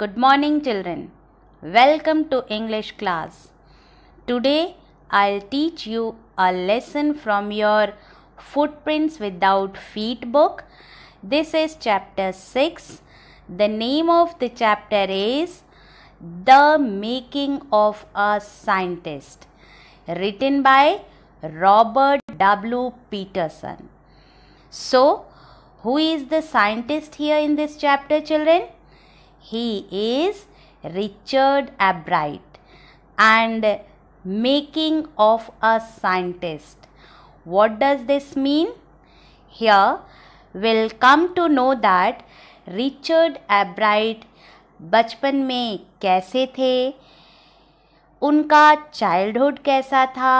Good morning children. Welcome to English class. Today I'll teach you a lesson from your Footprints Without Feet book. This is chapter 6. The name of the chapter is The Making of a Scientist written by Robert W. Peterson. So, who is the scientist here in this chapter children? He is Richard Albright and making of a scientist. What does this mean? Here we'll come to know that Richard Ebright बचपन में कैसे थे उनका childhood कैसा था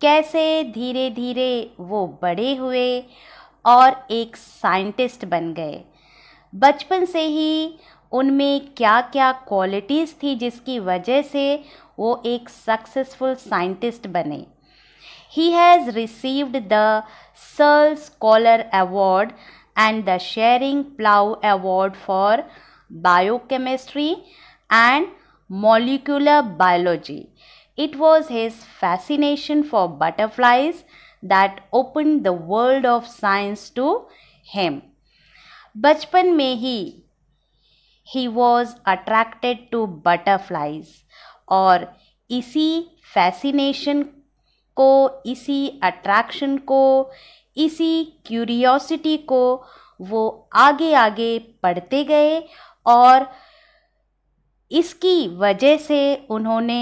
कैसे धीरे धीरे वो बड़े हुए और एक साइंटिस्ट बन गए बचपन से ही उनमें क्या क्या क्वालिटीज़ थी जिसकी वजह से वो एक सक्सेसफुल साइंटिस्ट बने he has received the Searle scholar award and the Schering Plough award for biochemistry and molecular biology it was his fascination for butterflies that open the world of science to him बचपन में ही he was attracted to butterflies और इसी fascination को इसी attraction को इसी curiosity को वो आगे आगे पढ़ते गए और इसकी वजह से उन्होंने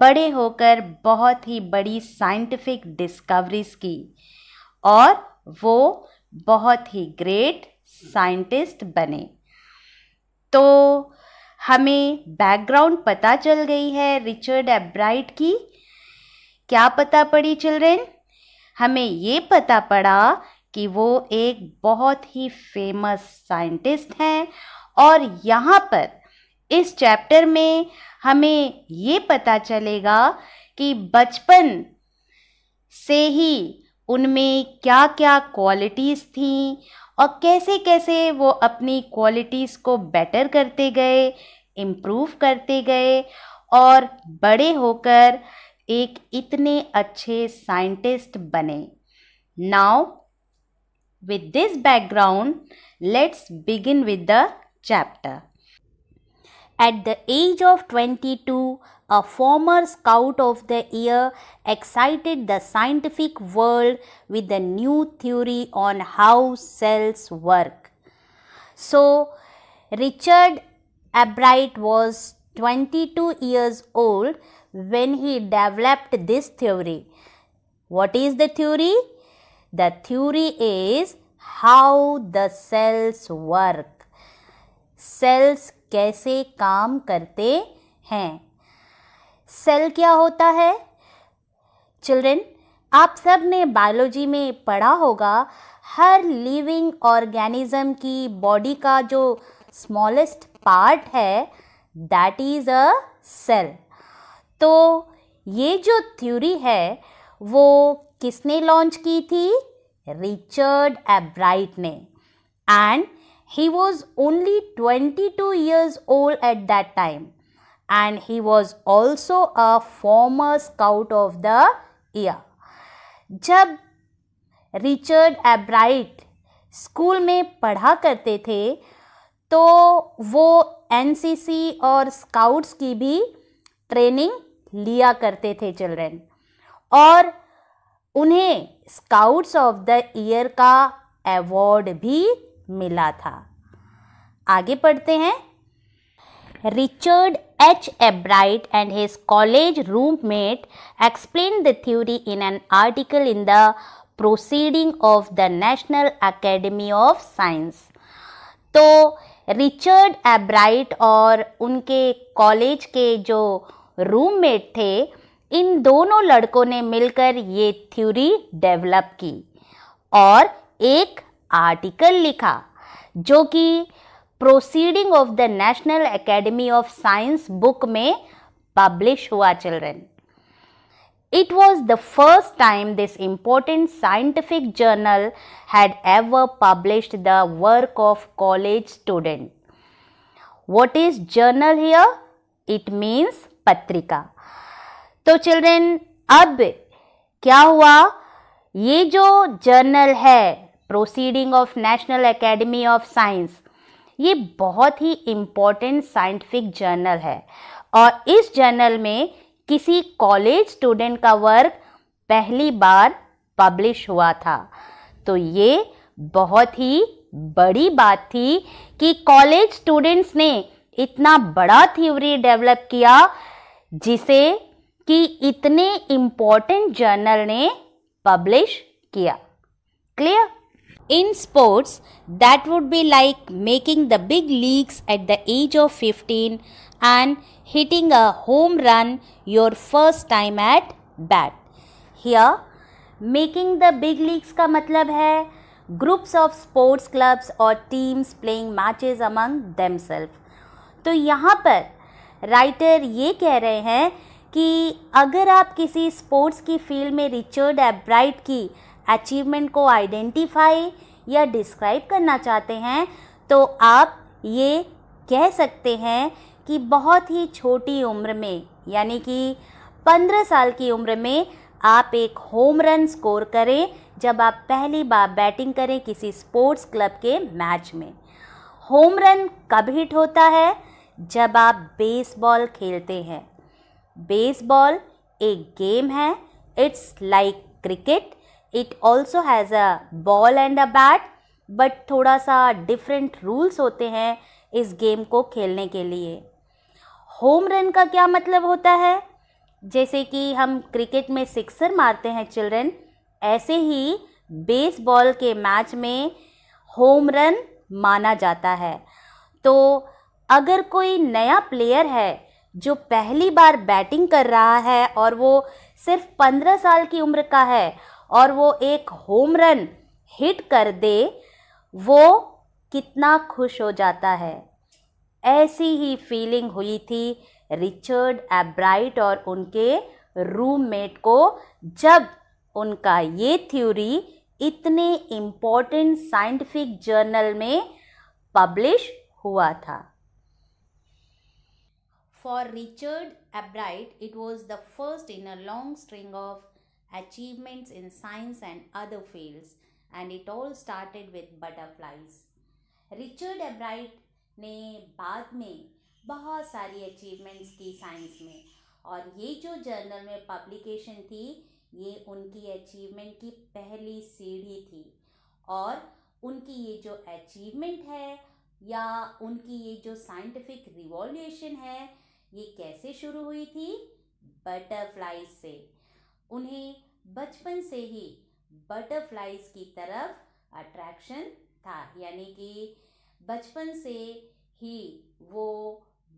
बड़े होकर बहुत ही बड़ी साइंटिफिक डिस्कवरीज की और वो बहुत ही ग्रेट साइंटिस्ट बने तो हमें बैकग्राउंड पता चल गई है रिचर्ड एब्राइट की क्या पता पड़ी चिल्ड्रेन हमें ये पता पड़ा कि वो एक बहुत ही फेमस साइंटिस्ट हैं और यहाँ पर इस चैप्टर में हमें ये पता चलेगा कि बचपन से ही उनमें क्या क्या क्वालिटीज़ थी और कैसे कैसे वो अपनी क्वालिटीज़ को बेटर करते गए इम्प्रूव करते गए और बड़े होकर एक इतने अच्छे साइंटिस्ट बने now with this background let's begin with the chapter At the age of 22, a former scout of the year excited the scientific world with a new theory on how cells work. So, Richard Abright was 22 years old when he developed this theory. What is the theory? The theory is how the cells work. Cells कैसे काम करते हैं cell क्या होता है children आप सब ने बायोलॉजी में पढ़ा होगा हर लिविंग ऑर्गेनिज्म की बॉडी का जो स्मॉलेस्ट पार्ट है दैट इज़ अ सेल तो ये जो थ्योरी है वो किसने लॉन्च की थी रिचर्ड एब्राइट ने and He was only 22 years old at that time and he was also a former scout of the year. जब रिचर्ड एब्राइट स्कूल में पढ़ा करते थे तो वो एनसीसी और स्काउट्स की भी ट्रेनिंग लिया करते थे चिल्ड्रन और उन्हें स्काउट्स ऑफ द ईयर का अवार्ड भी मिला था आगे पढ़ते हैं Richard H Ebright and his college roommate explain the theory in an article in the Proceeding of the National Academy of Science तो रिचर्ड एब्राइट और उनके कॉलेज के जो रूममेट थे इन दोनों लड़कों ने मिलकर ये थ्योरी डेवलप की और एक आर्टिकल लिखा जो कि Proceeding of the National Academy of Science book में पब्लिश हुआ children it was the first time this important scientific journal had ever publish the work of college student what is journal here it means पत्रिका तो children अब क्या हुआ ये जो journal है Proceeding of National Academy of Science ये बहुत ही इम्पॉर्टेंट साइंटिफिक जर्नल है और इस जर्नल में किसी कॉलेज स्टूडेंट का वर्क पहली बार पब्लिश हुआ था तो ये बहुत ही बड़ी बात थी कि कॉलेज स्टूडेंट्स ने इतना बड़ा थ्योरी डेवलप किया जिसे कि इतने इम्पॉर्टेंट जर्नल ने पब्लिश किया clear In sports, that would be like making the big leagues at the age of 15 and hitting a home run your first time at bat. Here, making the big leagues ka matlab hai groups of sports clubs or teams playing matches among themselves. तो यहाँ पर writer ये कह रहे हैं कि अगर आप किसी स्पोर्ट्स की फील्ड में रिचर्ड एब्राइट की अचीवमेंट को आइडेंटिफाई या डिस्क्राइब करना चाहते हैं तो आप ये कह सकते हैं कि बहुत ही छोटी उम्र में यानी कि पंद्रह साल की उम्र में आप एक होम रन स्कोर करें जब आप पहली बार बैटिंग करें किसी स्पोर्ट्स क्लब के मैच में होम रन कब हिट होता है जब आप बेसबॉल खेलते हैं बेसबॉल एक गेम है it's like cricket it also has a ball and a bat but थोड़ा सा डिफरेंट रूल्स होते हैं इस गेम को खेलने के लिए होम रन का क्या मतलब होता है जैसे कि हम क्रिकेट में सिक्सर मारते हैं चिल्ड्रन ऐसे ही बेसबॉल के मैच में होम रन माना जाता है तो अगर कोई नया प्लेयर है जो पहली बार बैटिंग कर रहा है और वो सिर्फ पंद्रह साल की उम्र का है और वो एक होम रन हिट कर दे वो कितना खुश हो जाता है ऐसी ही फीलिंग हुई थी रिचर्ड एब्राइट और उनके रूममेट को जब उनका ये थ्योरी इतने इम्पोर्टेंट साइंटिफिक जर्नल में पब्लिश हुआ था for Richard Ebright it was the first in a long string of achievements in science and other fields and it all started with butterflies. Richard Ebright ने बाद में बहुत सारी achievements की science में और ये जो जर्नल में पब्लिकेशन थी ये उनकी अचीवमेंट की पहली सीढ़ी थी और उनकी ये जो अचीवमेंट है या उनकी ये जो साइंटिफिक रिवॉल्यूशन है ये कैसे शुरू हुई थी बटरफ्लाई से उन्हें बचपन से ही बटरफ्लाइज की तरफ अट्रैक्शन था यानी कि बचपन से ही वो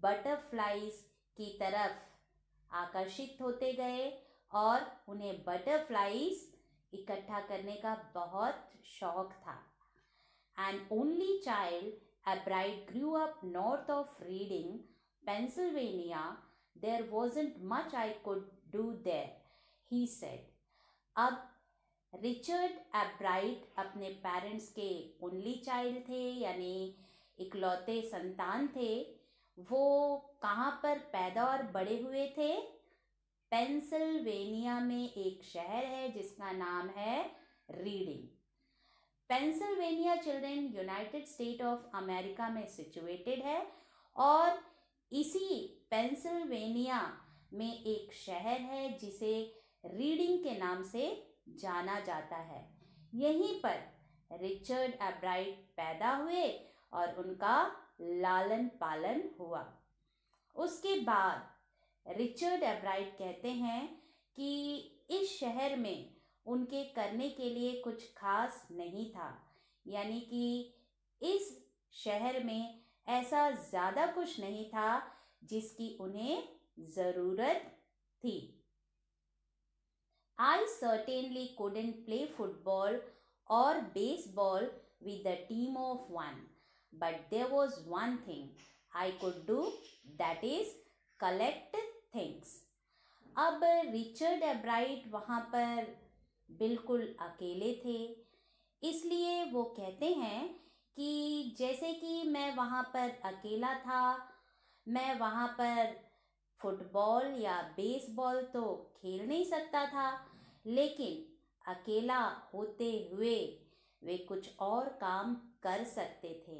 बटरफ्लाइज की तरफ आकर्षित होते गए और उन्हें बटरफ्लाइज इकट्ठा करने का बहुत शौक था and only child Ebright grew up north of Reading Pennsylvania There wasn't much I could do there he said अब रिचर्ड एब्राइट अपने पेरेंट्स के ओनली चाइल्ड थे यानी इकलौते संतान थे वो कहाँ पर पैदा और बड़े हुए थे पेंसिल्वेनिया में एक शहर है जिसका नाम है Reading Pennsylvania children United States of America में सिचुएटेड है और इसी पेंसिल्वेनिया में एक शहर है जिसे रीडिंग के नाम से जाना जाता है यहीं पर रिचर्ड एब्राइट पैदा हुए और उनका लालन पालन हुआ उसके बाद रिचर्ड एब्राइट कहते हैं कि इस शहर में उनके करने के लिए कुछ खास नहीं था यानी कि इस शहर में ऐसा ज़्यादा कुछ नहीं था जिसकी उन्हें ज़रूरत थी I certainly couldn't play football or baseball with a team of one. But there was one thing I could do that is collect things. अब रिचर्ड एब्राइट वहाँ पर बिल्कुल अकेले थे इसलिए वो कहते हैं कि जैसे कि मैं वहाँ पर अकेला था मैं वहाँ पर फुटबॉल या बेसबॉल तो खेल नहीं सकता था लेकिन अकेला होते हुए वे कुछ और काम कर सकते थे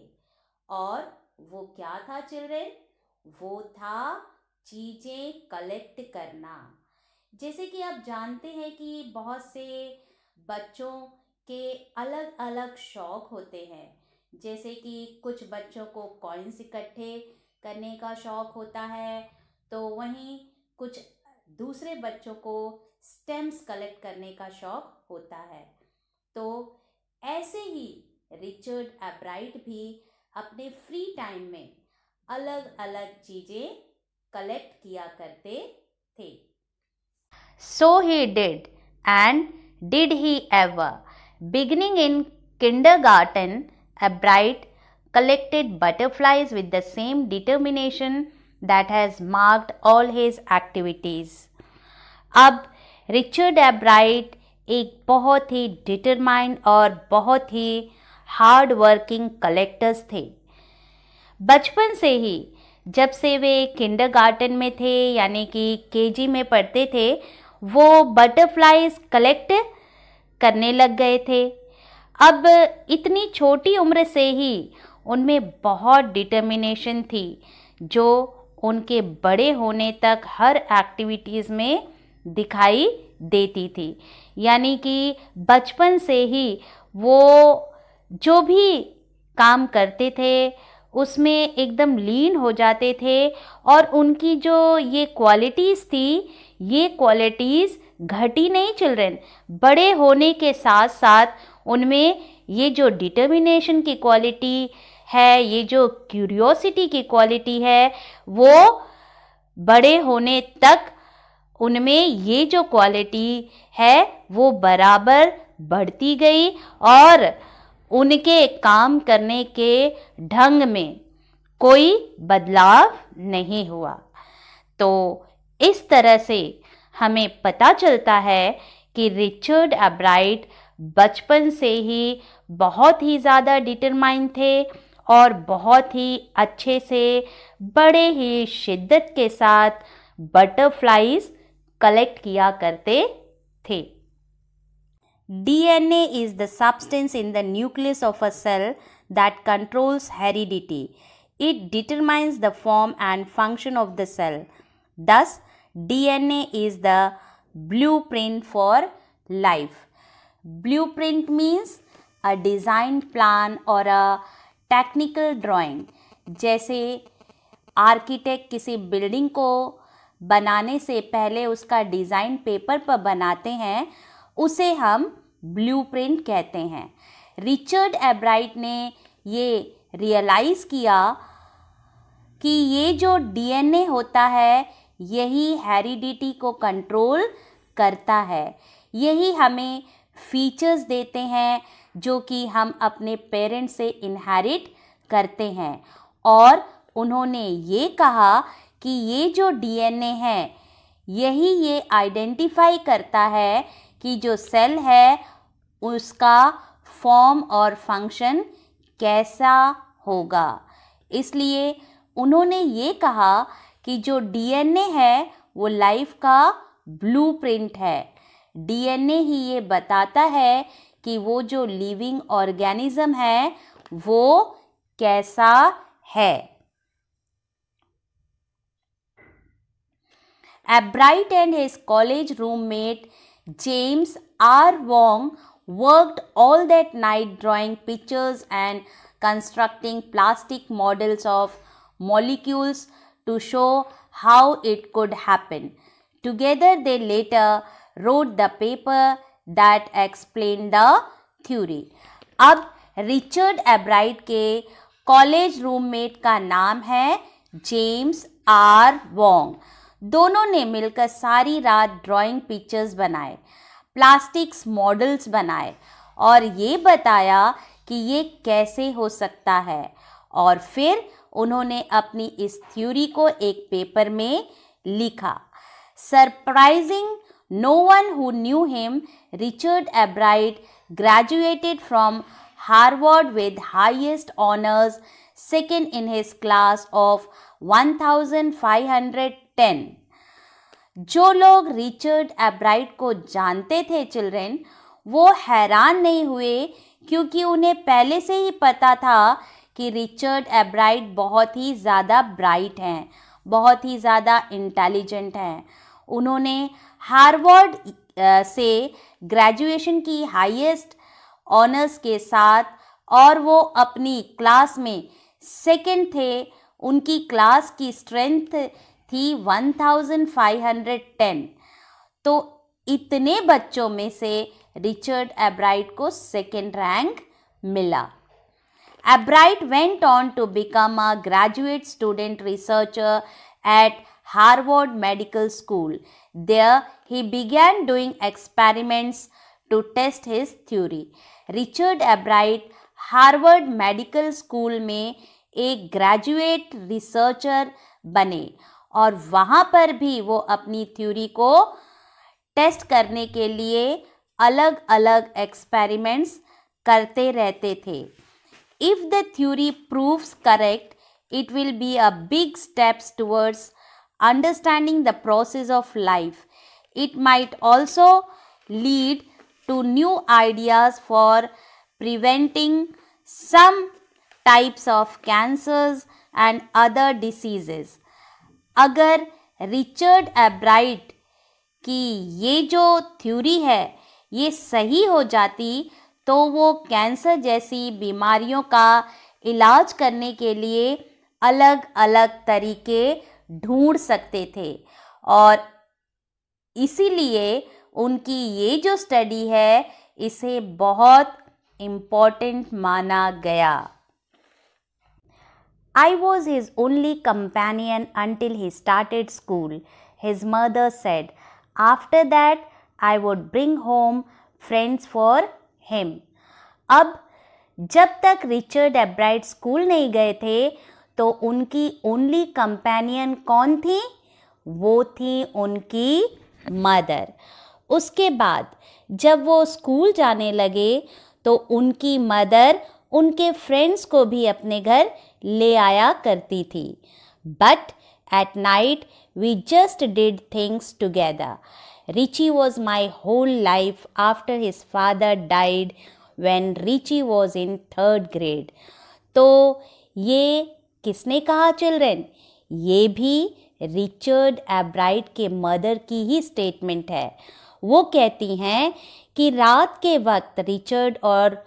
और वो क्या था चिल्ड्रेन वो था चीज़ें कलेक्ट करना जैसे कि आप जानते हैं कि बहुत से बच्चों के अलग अलग शौक़ होते हैं जैसे कि कुछ बच्चों को कॉइन्स इकट्ठे करने का शौक़ होता है तो वहीं कुछ दूसरे बच्चों को स्टेम्स कलेक्ट करने का शौक होता है तो ऐसे ही रिचर्ड एब्राइट भी अपने फ्री टाइम में अलग अलग चीजें कलेक्ट किया करते थे so he did and did he ever beginning in kindergarten Ebright collected butterflies with the same determination that has marked all his activities अब रिचर्ड एब्राइट एक बहुत ही डिटरमाइंड और बहुत ही हार्ड वर्किंग कलेक्टर्स थे बचपन से ही जब से वे किंडरगार्टन में थे यानी कि केजी में पढ़ते थे वो बटरफ्लाइज कलेक्ट करने लग गए थे अब इतनी छोटी उम्र से ही उनमें बहुत डिटर्मिनेशन थी जो उनके बड़े होने तक हर एक्टिविटीज़ में दिखाई देती थी यानी कि बचपन से ही वो जो भी काम करते थे उसमें एकदम लीन हो जाते थे और उनकी जो ये क्वालिटीज़ थी ये क्वालिटीज़ घटी नहीं चिल्ड्रेन बड़े होने के साथ साथ उनमें ये जो डिटर्मिनेशन की क्वालिटी है ये जो क्यूरियोसिटी की क्वालिटी है वो बड़े होने तक उनमें ये जो क्वालिटी है वो बराबर बढ़ती गई और उनके काम करने के ढंग में कोई बदलाव नहीं हुआ तो इस तरह से हमें पता चलता है कि रिचर्ड एब्राइट बचपन से ही बहुत ही ज़्यादा डिटरमाइन थे और बहुत ही अच्छे से बड़े ही शिद्दत के साथ बटरफ्लाइज़ कलेक्ट किया करते थे D N A is the substance in the nucleus of a cell that controls heredity it determines the form and function of the cell this D N A is the blueprint for life blueprint means a design plan or a technical drawing जैसे architect किसी building को बनाने से पहले उसका design paper पर बनाते हैं उसे हम ब्लूप्रिंट कहते हैं रिचर्ड एब्राइट ने ये रियलाइज़ किया कि ये जो डीएनए होता है यही हेरिडिटी को कंट्रोल करता है यही हमें फीचर्स देते हैं जो कि हम अपने पेरेंट्स से इनहेरिट करते हैं और उन्होंने ये कहा कि ये जो डीएनए है यही ये आइडेंटिफाई करता है कि जो सेल है उसका फॉर्म और फंक्शन कैसा होगा इसलिए उन्होंने ये कहा कि जो डीएनए है वो लाइफ का ब्लूप्रिंट है डीएनए ही ये बताता है कि वो जो लिविंग ऑर्गेनिज्म है वो कैसा है Abright and his college roommate James R. Wong worked all that night drawing pictures and constructing plastic models of molecules to show how it could happen. Together they later wrote the paper that explained the theory. Ab, Richard Abright के college roommate का नाम है James R. Wong. दोनों ने मिलकर सारी रात drawing pictures बनाए प्लास्टिक्स मॉडल्स बनाए और ये बताया कि ये कैसे हो सकता है और फिर उन्होंने अपनी इस थ्योरी को एक पेपर में लिखा surprising no one who knew him Richard Ebright from with from honours second in his class of one thousand five hundred ten जो लोग रिचर्ड एब्राइट को जानते थे चिल्ड्रेन वो हैरान नहीं हुए क्योंकि उन्हें पहले से ही पता था कि रिचर्ड एब्राइट बहुत ही ज़्यादा ब्राइट हैं बहुत ही ज़्यादा इंटेलिजेंट हैं उन्होंने हार्वर्ड से ग्रेजुएशन की हाईएस्ट ऑनर्स के साथ और वो अपनी क्लास में सेकंड थे उनकी क्लास की स्ट्रेंथ थी 1510 तो इतने बच्चों में से रिचर्ड एब्राइट को सेकेंड रैंक मिला Ebright went on to become a graduate student researcher at Harvard Medical School there he began doing experiments to test his theory Richard Ebright Harvard Medical School में एक graduate researcher बने और वहाँ पर भी वो अपनी थ्योरी को टेस्ट करने के लिए अलग अलग एक्सपेरिमेंट्स करते रहते थे if the theory proves correct it will be a big steps towards understanding the process of life it might also lead to new ideas for preventing some types of cancers and other diseases अगर Richard Ebright की ये जो theory है ये सही हो जाती तो वो कैंसर जैसी बीमारियों का इलाज करने के लिए अलग अलग तरीके ढूंढ सकते थे और इसीलिए उनकी ये जो स्टडी है इसे बहुत इम्पोर्टेंट माना गया I was his only companion until he started school, his mother said. After that, I would bring home friends for him. अब जब तक रिचर्ड एब्राइट स्कूल नहीं गए थे तो उनकी ओनली कंपेनियन कौन थी वो थी उनकी मदर उसके बाद जब वो स्कूल जाने लगे तो उनकी मदर उनके फ्रेंड्स को भी अपने घर ले आया करती थी but at night we just did things together Richie was my whole life after his father died when Richie was in third grade तो ये किसने कहा चिल्ड्रेन ये भी रिचर्ड एब्राइट के मदर की ही स्टेटमेंट है वो कहती हैं कि रात के वक्त रिचर्ड और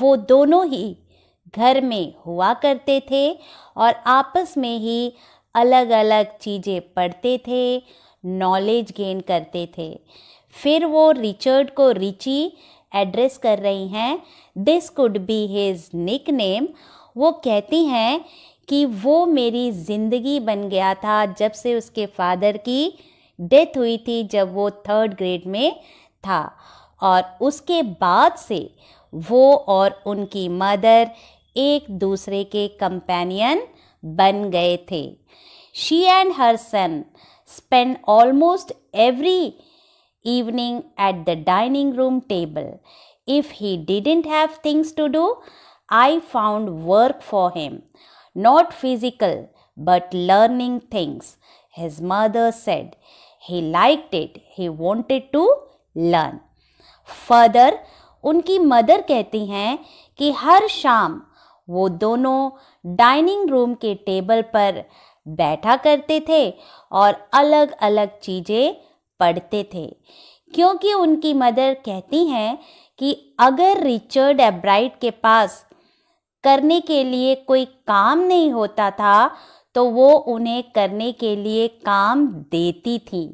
वो दोनों ही घर में हुआ करते थे और आपस में ही अलग अलग चीज़ें पढ़ते थे नॉलेज गेन करते थे फिर वो रिचर्ड को रिची एड्रेस कर रही हैं this could be his nickname वो कहती हैं कि वो मेरी ज़िंदगी बन गया था जब से उसके फादर की डेथ हुई थी जब वो थर्ड ग्रेड में था और उसके बाद से वो और उनकी मदर एक दूसरे के कंपेनियन बन गए थे she and her son spend almost every evening at the dining room table if he didn't have things to do I found work for him not physical but learning things his mother said he like it he wanted to learn further उनकी mother कहती हैं कि हर शाम वो दोनों dining room के table पर बैठा करते थे और अलग अलग चीज़ें पढ़ते थे क्योंकि उनकी मदर कहती हैं कि अगर रिचर्ड एब्राइट के पास करने के लिए कोई काम नहीं होता था तो वो उन्हें करने के लिए काम देती थी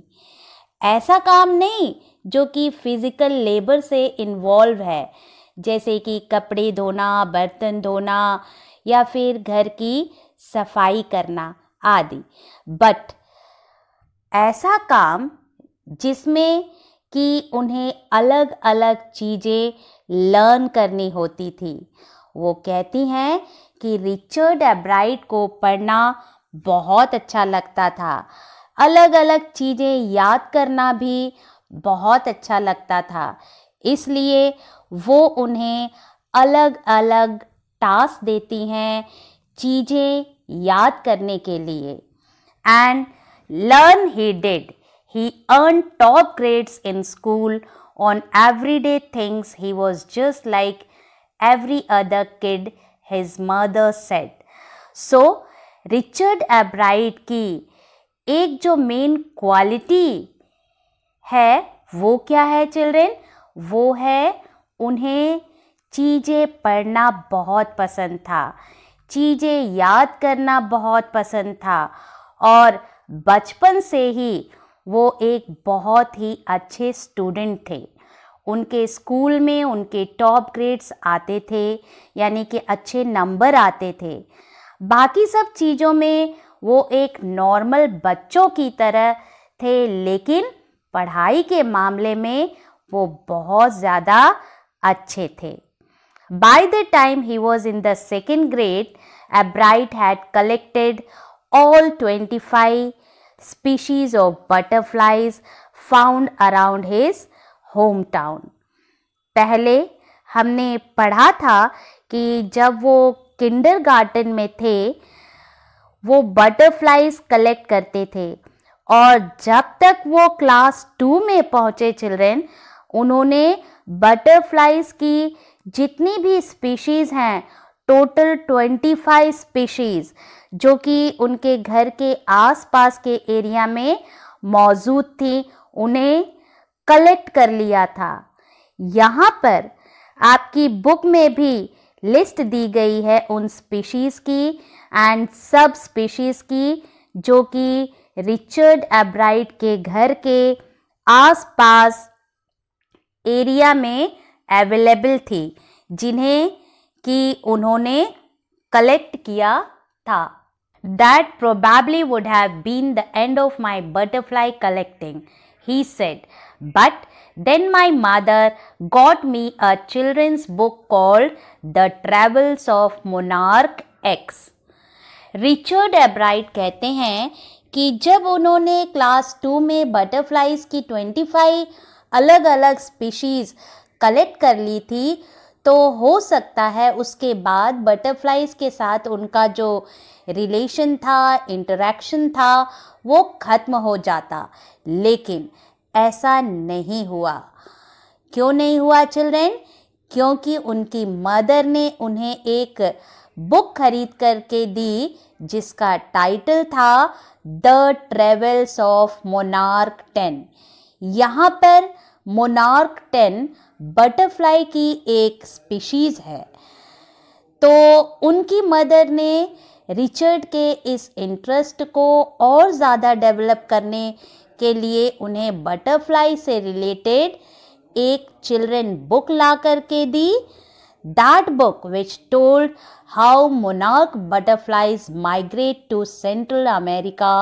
ऐसा काम नहीं जो कि फिज़िकल लेबर से इन्वॉल्व है जैसे कि कपड़े धोना बर्तन धोना या फिर घर की सफाई करना आदि बट ऐसा काम जिसमें कि उन्हें अलग अलग चीज़ें लर्न करनी होती थी वो कहती हैं कि रिचर्ड एब्राइट को पढ़ना बहुत अच्छा लगता था अलग अलग चीज़ें याद करना भी बहुत अच्छा लगता था इसलिए वो उन्हें अलग अलग टास्क देती हैं चीज़ें याद करने के लिए and learn he did he earn top grades in school everyday things he was just like every other kid his mother said so Richard Ebright की एक जो मेन क्वालिटी है वो क्या है चिल्ड्रेन वो है उन्हें चीज़ें पढ़ना बहुत पसंद था चीज़ें याद करना बहुत पसंद था और बचपन से ही वो एक बहुत ही अच्छे स्टूडेंट थे उनके स्कूल में उनके टॉप ग्रेड्स आते थे यानी कि अच्छे नंबर आते थे बाकी सब चीज़ों में वो एक नॉर्मल बच्चों की तरह थे लेकिन पढ़ाई के मामले में वो बहुत ज़्यादा अच्छे थे by the time he was in the second grade Ebright had collected all twenty five species of butterflies found around his home town पहले हमने पढ़ा था कि जब वो किंडर गार्डन में थे वो बटरफ्लाइज कलेक्ट करते थे और जब तक वो क्लास टू में पहुँचे चिल्ड्रेन उन्होंने बटरफ्लाइज की जितनी भी स्पीशीज़ हैं टोटल 25 स्पीशीज़ जो कि उनके घर के आसपास के एरिया में मौजूद थी उन्हें कलेक्ट कर लिया था यहाँ पर आपकी बुक में भी लिस्ट दी गई है उन स्पीशीज़ की एंड सब स्पीशीज़ की जो कि रिचर्ड एब्राइट के घर के आसपास एरिया में अवेलेबल थी जिन्हें कि उन्होंने कलेक्ट किया था that probably would have been the end of my butterfly collecting he said but then my mother got me a children's book called the travels of Monarch X Richard Ebright कहते हैं कि जब उन्होंने class two में butterflies की twenty five अलग अलग species collect कर ली थी तो हो सकता है उसके बाद बटरफ्लाइज़ के साथ उनका जो रिलेशन था इंटरेक्शन था वो ख़त्म हो जाता लेकिन ऐसा नहीं हुआ क्यों नहीं हुआ चिल्ड्रेन क्योंकि उनकी मदर ने उन्हें एक बुक खरीद करके दी जिसका टाइटल था the travels of Monarch ten यहाँ पर मोनार्क टेन बटरफ्लाई की एक स्पीशीज़ है तो उनकी मदर ने रिचर्ड के इस इंटरेस्ट को और ज़्यादा डेवलप करने के लिए उन्हें बटरफ्लाई से रिलेटेड एक चिल्ड्रन बुक ला करके दी that book which told how monarch butterflies migrate to Central America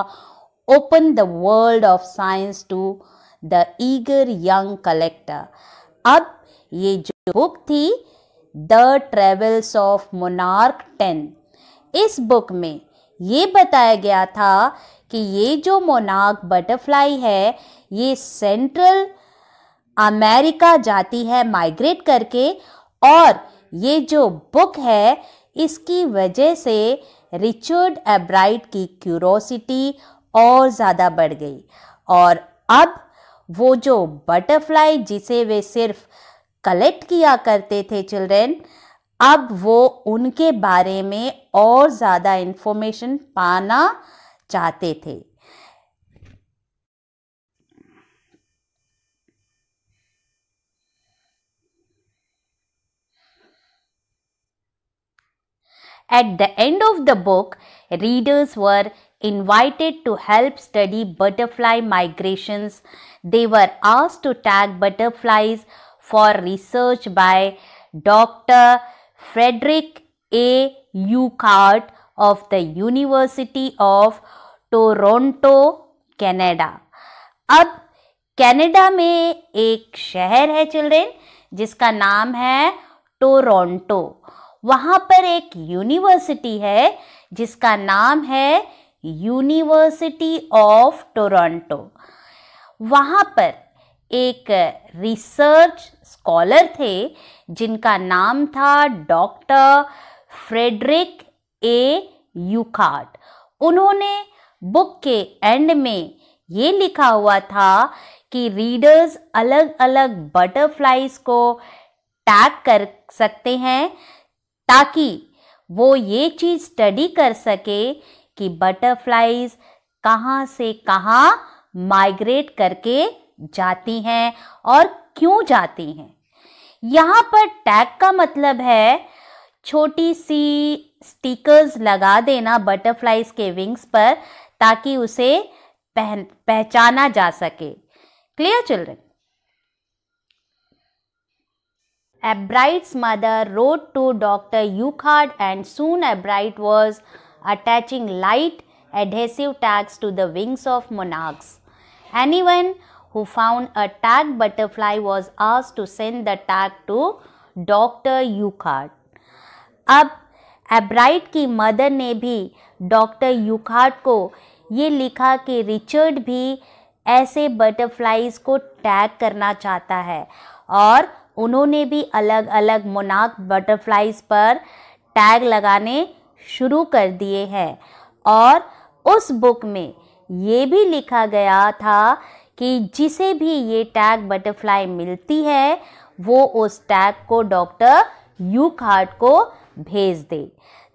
open the world of science to the eager young collector अब ये जो बुक थी the travels of Monarch ten इस बुक में ये बताया गया था कि ये जो मोनार्क बटरफ्लाई है ये सेंट्रल अमेरिका जाती है माइग्रेट करके और ये जो बुक है इसकी वजह से रिचर्ड एब्राइट की क्यूरोसिटी और ज़्यादा बढ़ गई और अब वो जो बटरफ्लाई जिसे वे सिर्फ कलेक्ट किया करते थे चिल्ड्रेन अब वो उनके बारे में और ज़्यादा इन्फॉर्मेशन पाना चाहते थे At the end of the book, readers were invited to help study butterfly migrations They were asked to tag butterflies for research by Dr. Frederick A. Eucart of the University of toronto canada ab canada mein ek शहर hai children jiska naam hai toronto वहाँ पर एक university है जिसका नाम है university of Toronto वहाँ पर एक रिसर्च स्कॉलर थे जिनका नाम था डॉक्टर फ्रेडरिक ए यूकार्ट उन्होंने बुक के एंड में ये लिखा हुआ था कि रीडर्स अलग अलग बटरफ्लाइज को टैग कर सकते हैं ताकि वो ये चीज़ स्टडी कर सके कि बटरफ्लाइज कहाँ से कहाँ माइग्रेट करके जाती हैं और क्यों जाती हैं यहाँ पर टैग का मतलब है छोटी सी स्टिकर्स लगा देना बटरफ्लाइज के विंग्स पर ताकि उसे पह, पहचाना जा सके clear children Ebright's mother wrote to doctor Urquhart and soon Ebright was attaching light adhesive tags to the wings of monarchs. Anyone who found a tag butterfly was asked to send the tag to dr yukart ab abright ki mother ne bhi dr yukart ko ye likha ki richard bhi aise butterflies ko tag karna chahta hai aur उन्होंने भी अलग अलग मोनाक butterflies पर tag लगाने शुरू कर दिए हैं और उस बुक में ये भी लिखा गया था कि जिसे भी ये टैग बटरफ्लाई मिलती है वो उस टैग को डॉक्टर यू कार्ड को भेज दे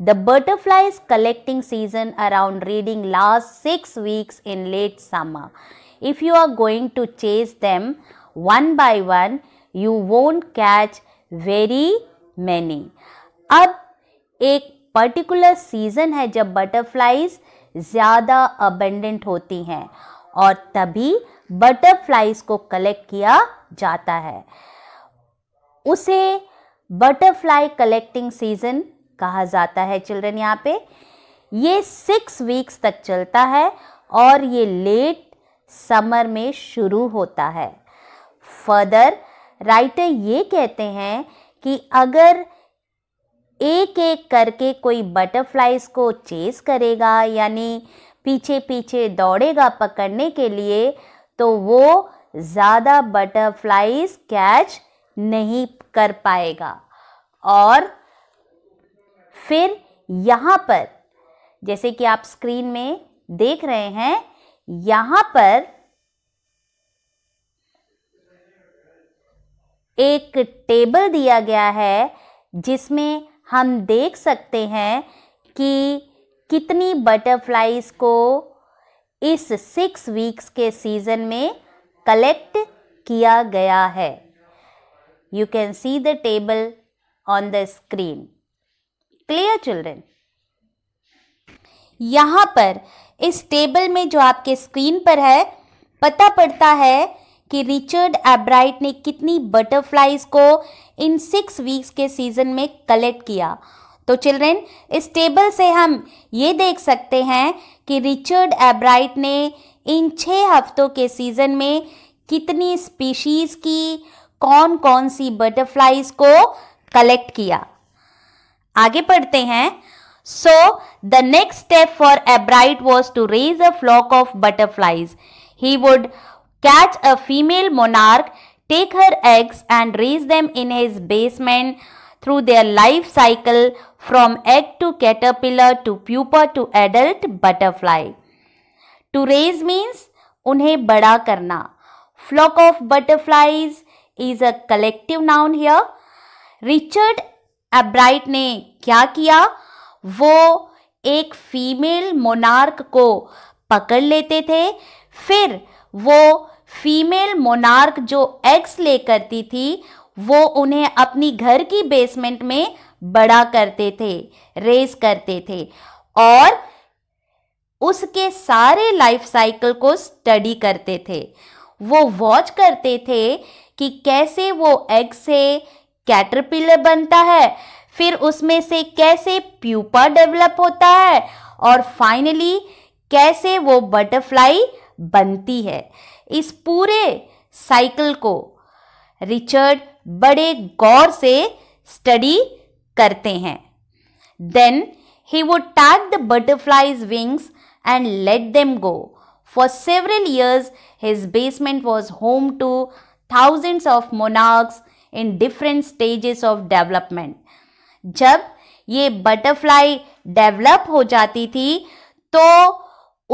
the butterflies collecting season around Reading last six weeks in late summer if you are going to chase them one by one you won't catch very many अब एक particular season है जब butterflies ज़्यादा abundant होती हैं और तभी butterflies को कलेक्ट किया जाता है उसे बटरफ्लाई कलेक्टिंग सीजन कहा जाता है चिल्ड्रन यहाँ पे ये सिक्स वीक्स तक चलता है और ये लेट समर में शुरू होता है फर्दर राइटर ये कहते हैं कि अगर एक एक करके कोई बटरफ्लाइज को चेस करेगा यानी पीछे पीछे दौड़ेगा पकड़ने के लिए तो वो ज़्यादा बटरफ्लाइज कैच नहीं कर पाएगा और फिर यहाँ पर जैसे कि आप स्क्रीन में देख रहे हैं यहाँ पर एक टेबल दिया गया है जिसमें हम देख सकते हैं कि कितनी बटरफ्लाइज को इस सिक्स वीक्स के सीज़न में कलेक्ट किया गया है you can see the table on the screen clear children यहाँ पर इस टेबल में जो आपके स्क्रीन पर है पता पड़ता है कि रिचर्ड एब्राइट ने कितनी बटरफ्लाइज को इन सिक्स वीक्स के सीजन में कलेक्ट किया तो चिल्ड्रेन इस टेबल से हम ये देख सकते हैं कि रिचर्ड एब्राइट ने इन छः हफ्तों के सीज़न में कितनी स्पीशीज़ की कौन कौन सी बटरफ्लाइज को कलेक्ट किया आगे पढ़ते हैं so the next step for Ebright was to raise a flock of butterflies he would catch a female monarch, take her eggs and raise them in his basement through their life cycle from egg to caterpillar to pupa to adult butterfly. To raise means उन्हें बड़ा करना flock of butterflies is a collective noun here. Richard Ebright ने क्या किया वो एक female monarch को पकड़ लेते थे फिर वो फीमेल मोनार्क जो एग्स ले करती थी वो उन्हें अपनी घर की बेसमेंट में बड़ा करते थे रेस करते थे और उसके सारे लाइफ साइकिल को स्टडी करते थे वो वॉच करते थे कि कैसे वो एग से कैटरपिलर बनता है फिर उसमें से कैसे प्यूपा डेवलप होता है और फाइनली कैसे वो बटरफ्लाई बनती है इस पूरे साइकिल को रिचर्ड बड़े गौर से स्टडी करते हैं then he would tag the butterflies wings and let them go for several years his basement was home to thousands of monarchs in different stages of development जब ये बटरफ्लाई डेवलप हो जाती थी तो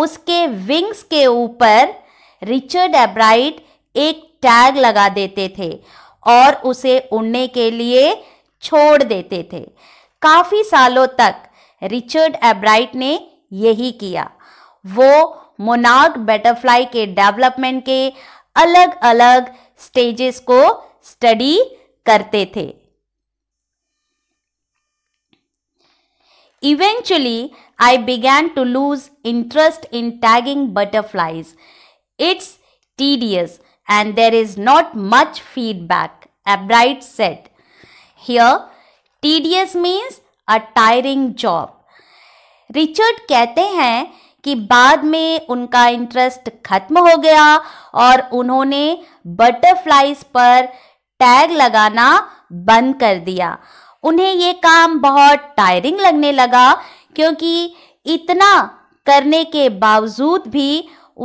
उसके विंग्स के ऊपर रिचर्ड एब्राइट एक टैग लगा देते थे और उसे उड़ने के लिए छोड़ देते थे काफ़ी सालों तक रिचर्ड एब्राइट ने यही किया वो मोनार्क बटरफ्लाई के डेवलपमेंट के अलग अलग स्टेजेस को स्टडी करते थे eventually I began to lose interest in tagging butterflies It's tedious and there is not much feedback, Albright said. Here, tedious means a tiring job. Richard कहते हैं कि बाद में उनका इंटरेस्ट खत्म हो गया और उन्होंने बटरफ्लाइज पर टैग लगाना बंद कर दिया उन्हें ये काम बहुत टायरिंग लगने लगा क्योंकि इतना करने के बावजूद भी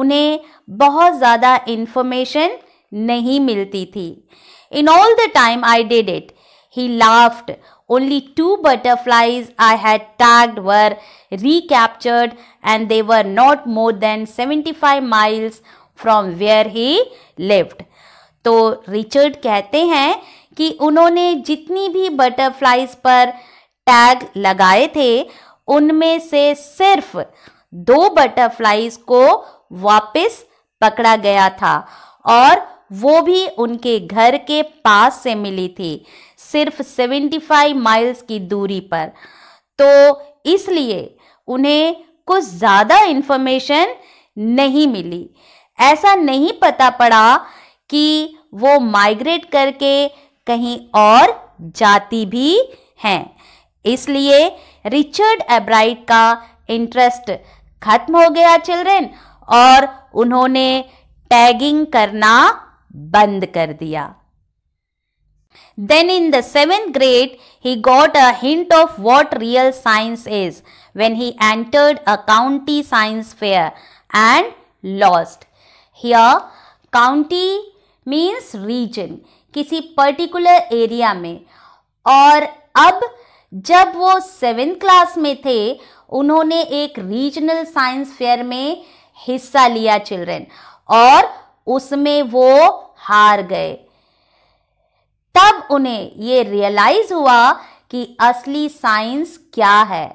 उन्हें बहुत ज़्यादा इन्फॉर्मेशन नहीं मिलती थी in all the time I did it he laughed only two butterflies I had tagged were and they were not more than seventy 75 miles from where he lived. तो रिचर्ड कहते हैं कि उन्होंने जितनी भी बटरफ्लाइज पर टैग लगाए थे उनमें से सिर्फ दो बटरफ्लाइज को वापस पकड़ा गया था और वो भी उनके घर के पास से मिली थी सिर्फ 75 माइल्स की दूरी पर तो इसलिए उन्हें कुछ ज़्यादा इन्फॉर्मेशन नहीं मिली ऐसा नहीं पता पड़ा कि वो माइग्रेट करके कहीं और जाती भी हैं इसलिए रिचर्ड एब्राइट का इंटरेस्ट खत्म हो गया चिल्ड्रेन और उन्होंने टैगिंग करना बंद कर दिया then in the seventh grade he got a hint of what real science is when he entered a county science fair and lost here county means region किसी पर्टिकुलर एरिया में और अब जब वो सेवेंथ क्लास में थे उन्होंने एक रीजनल साइंस फेयर में हिस्सा लिया चिल्ड्रेन और उसमें वो हार गए तब उन्हें ये रियलाइज हुआ कि असली साइंस क्या है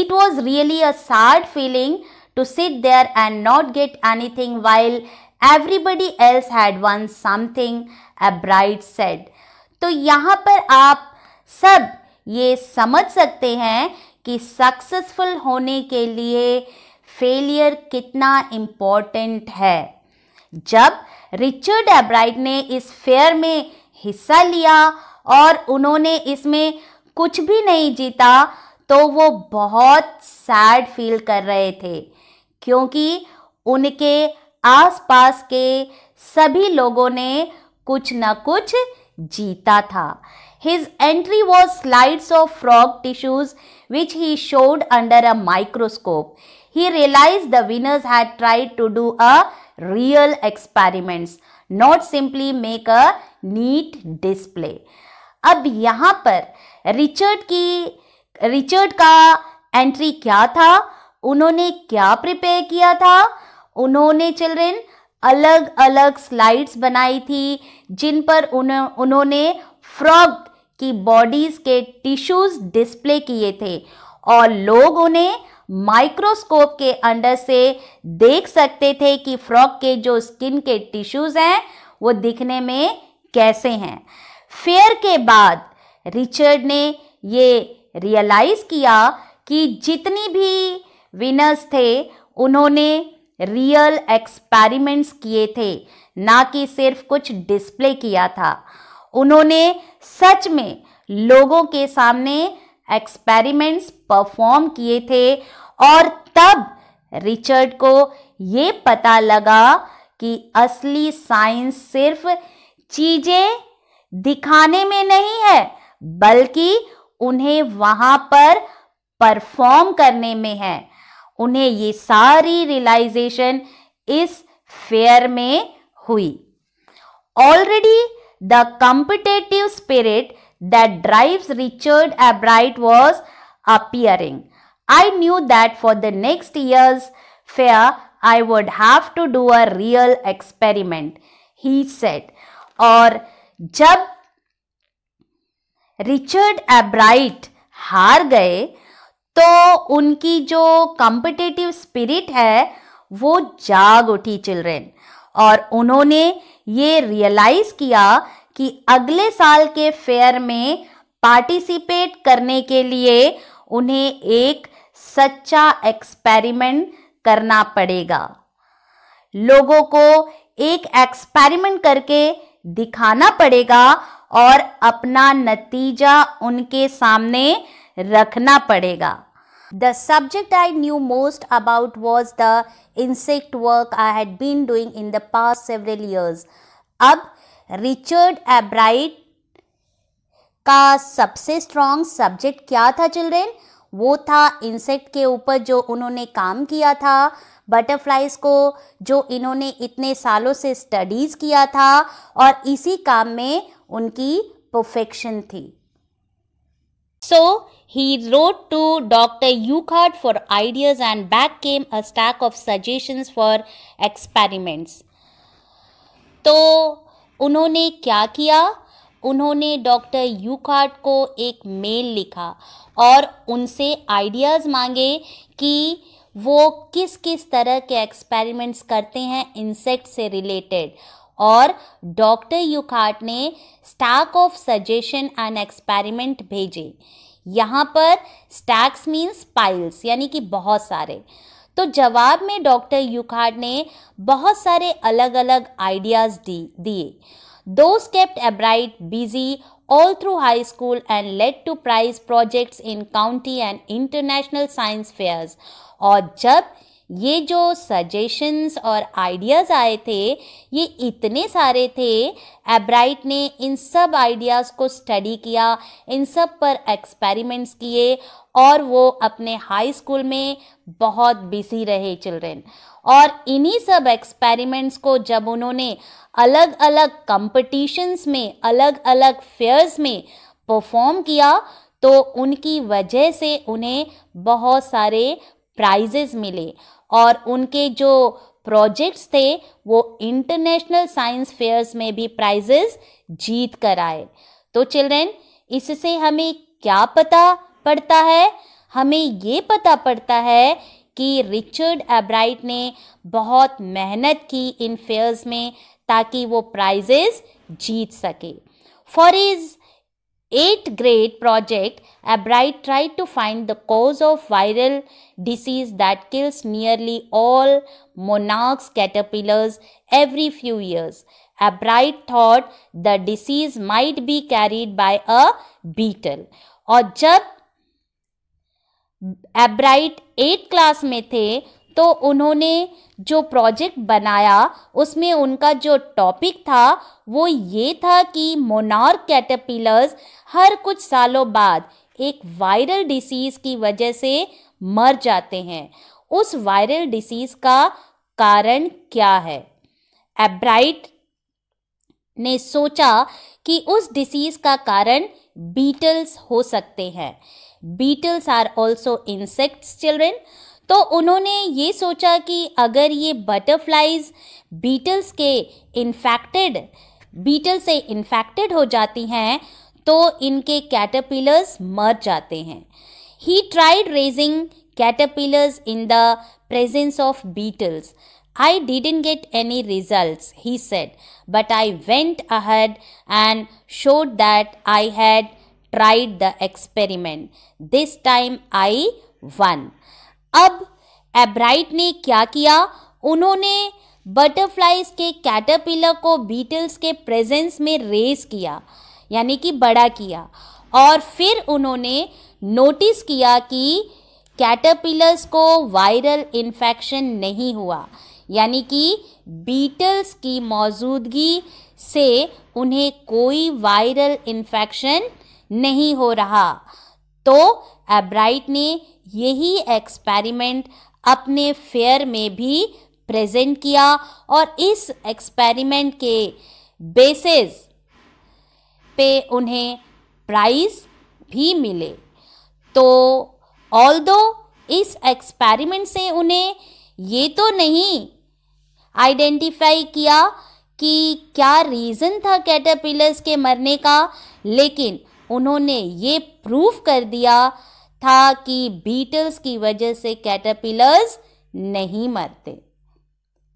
it was really a sad feeling to sit there and not get anything while everybody else had won something Ebright said तो यहाँ पर आप सब ये समझ सकते हैं कि सक्सेसफुल होने के लिए फेलियर कितना इम्पोर्टेंट है जब रिचर्ड एब्राइट ने इस फेयर में हिस्सा लिया और उन्होंने इसमें कुछ भी नहीं जीता तो वो बहुत सैड फील कर रहे थे क्योंकि उनके आसपास के सभी लोगों ने कुछ ना कुछ जीता था his entry was slides of frog tissues which he showed under a microscope he realized the winners had tried to do a real experiments, not simply make a neat display. अब यहाँ पर रिचर्ड की Richard का entry क्या था उन्होंने क्या prepare किया था उन्होंने चिल्ड्रेन अलग अलग स्लाइड्स बनाई थी जिन पर उन्होंने फ्रॉग की बॉडीज के टिश्यूज डिस्प्ले किए थे और लोग उन्हें माइक्रोस्कोप के अंडर से देख सकते थे कि फ्रॉक के जो स्किन के टिश्यूज़ हैं वो दिखने में कैसे हैं फेयर के बाद रिचर्ड ने ये रियलाइज़ किया कि जितनी भी विनर्स थे उन्होंने रियल एक्सपेरिमेंट्स किए थे ना कि सिर्फ कुछ डिस्प्ले किया था उन्होंने सच में लोगों के सामने एक्सपेरिमेंट्स परफॉर्म किए थे और तब रिचर्ड को ये पता लगा कि असली साइंस सिर्फ चीजें दिखाने में नहीं है बल्कि उन्हें वहां पर परफॉर्म करने में है उन्हें ये सारी रियलाइजेशन इस फेयर में हुई already the competitive spirit that drives Richard Abright was appearing. I knew that for the next year's fair, I would have to do a real experiment, he said. Or जब Richard Ebright हार गए तो उनकी जो competitive spirit है वो जाग उठी चिल्ड्रेन और उन्होंने ये रियलाइज़ किया कि अगले साल के फेयर में पार्टिसिपेट करने के लिए उन्हें एक सच्चा एक्सपेरिमेंट करना पड़ेगा लोगों को एक एक्सपेरिमेंट करके दिखाना पड़ेगा और अपना नतीजा उनके सामने रखना पड़ेगा the subject I knew most about was the insect work I had been doing in the past several years अब रिचर्ड एब्राइट का सबसे स्ट्रॉन्ग सब्जेक्ट क्या था चिल्ड्रेन वो था इंसेक्ट के ऊपर जो उन्होंने काम किया था बटरफ्लाइज को जो इन्होंने इतने सालों से स्टडीज किया था और इसी काम में उनकी परफेक्शन थी so he wrote to doctor यू for for ideas and back came a stack of suggestions for experiments तो उन्होंने क्या किया उन्होंने डॉक्टर यूकार्ट को एक मेल लिखा और उनसे आइडियाज़ मांगे कि वो किस किस तरह के एक्सपेरिमेंट्स करते हैं इंसेक्ट से रिलेटेड और डॉक्टर यूकार्ट ने stack of suggestion and experiment भेजे यहाँ पर स्टैक्स मीन्स पाइल्स यानी कि बहुत सारे तो जवाब में डॉक्टर यूकार्ड ने बहुत सारे अलग अलग आइडियाज दिए दो kept Ebright busy all through high school and led to prize projects in county and international science fairs और जब ये जो सजेशंस और आइडियाज़ आए थे ये इतने सारे थे एब्राइट ने इन सब आइडियाज़ को स्टडी किया इन सब पर एक्सपेरिमेंट्स किए और वो अपने हाई स्कूल में बहुत बिजी रहे चिल्ड्रेन और इन्हीं सब एक्सपेरिमेंट्स को जब उन्होंने अलग अलग कंपटीशंस में अलग अलग फेयर्स में परफॉर्म किया तो उनकी वजह से उन्हें बहुत सारे प्राइजेस मिले और उनके जो प्रोजेक्ट्स थे वो इंटरनेशनल साइंस फेयर्स में भी प्राइजेस जीत कर आए तो चिल्ड्रेन इससे हमें क्या पता पड़ता है हमें ये पता पड़ता है कि रिचर्ड एब्राइट ने बहुत मेहनत की इन फेयर्स में ताकि वो प्राइजेस जीत सके for his 8th grade project, Abright tried to find the cause of viral disease that kills nearly all monarchs caterpillars every few years. Abright thought the disease might be carried by a beetle. और जब एब्राइट eight class में थे तो उन्होंने जो project बनाया उसमें उनका जो टॉपिक था वो ये था कि मोनार कैटरपिलर्स हर कुछ सालों बाद एक वायरल डिसीज़ की वजह से मर जाते हैं उस वायरल डिसीज़ का कारण क्या है एब्राइट ने सोचा कि उस डिसीज़ का कारण बीटल्स हो सकते हैं beetles are also insects children तो उन्होंने ये सोचा कि अगर ये बटरफ्लाइज बीटल्स के इन्फेक्टेड बीटल से इन्फेक्टेड हो जाती हैं तो इनके कैटरपिलर्स मर जाते हैं he tried raising caterpillars in the presence of beetles I didn't get any result he said, but I went ahead and showed that I had tried the experiment this time I won अब Ebright ने क्या किया उन्होंने butterflies के caterpillar को Beatles के presence में race किया यानी कि बड़ा किया और फिर उन्होंने नोटिस किया कि कैटरपिलर्स को वायरल इन्फेक्शन नहीं हुआ यानी कि बीटल्स की मौजूदगी से उन्हें कोई वायरल इन्फेक्शन नहीं हो रहा तो एब्राइट ने यही एक्सपेरिमेंट अपने फेयर में भी प्रेजेंट किया और इस एक्सपेरिमेंट के बेसिस पे उन्हें प्राइज भी मिले तो ऑल दो इस एक्सपेरिमेंट से उन्हें ये तो नहीं आइडेंटिफाई किया कि क्या रीज़न था कैटरपिलर्स के मरने का लेकिन उन्होंने ये प्रूफ कर दिया था कि बीटल्स की वजह से कैटरपिलर्स नहीं मरते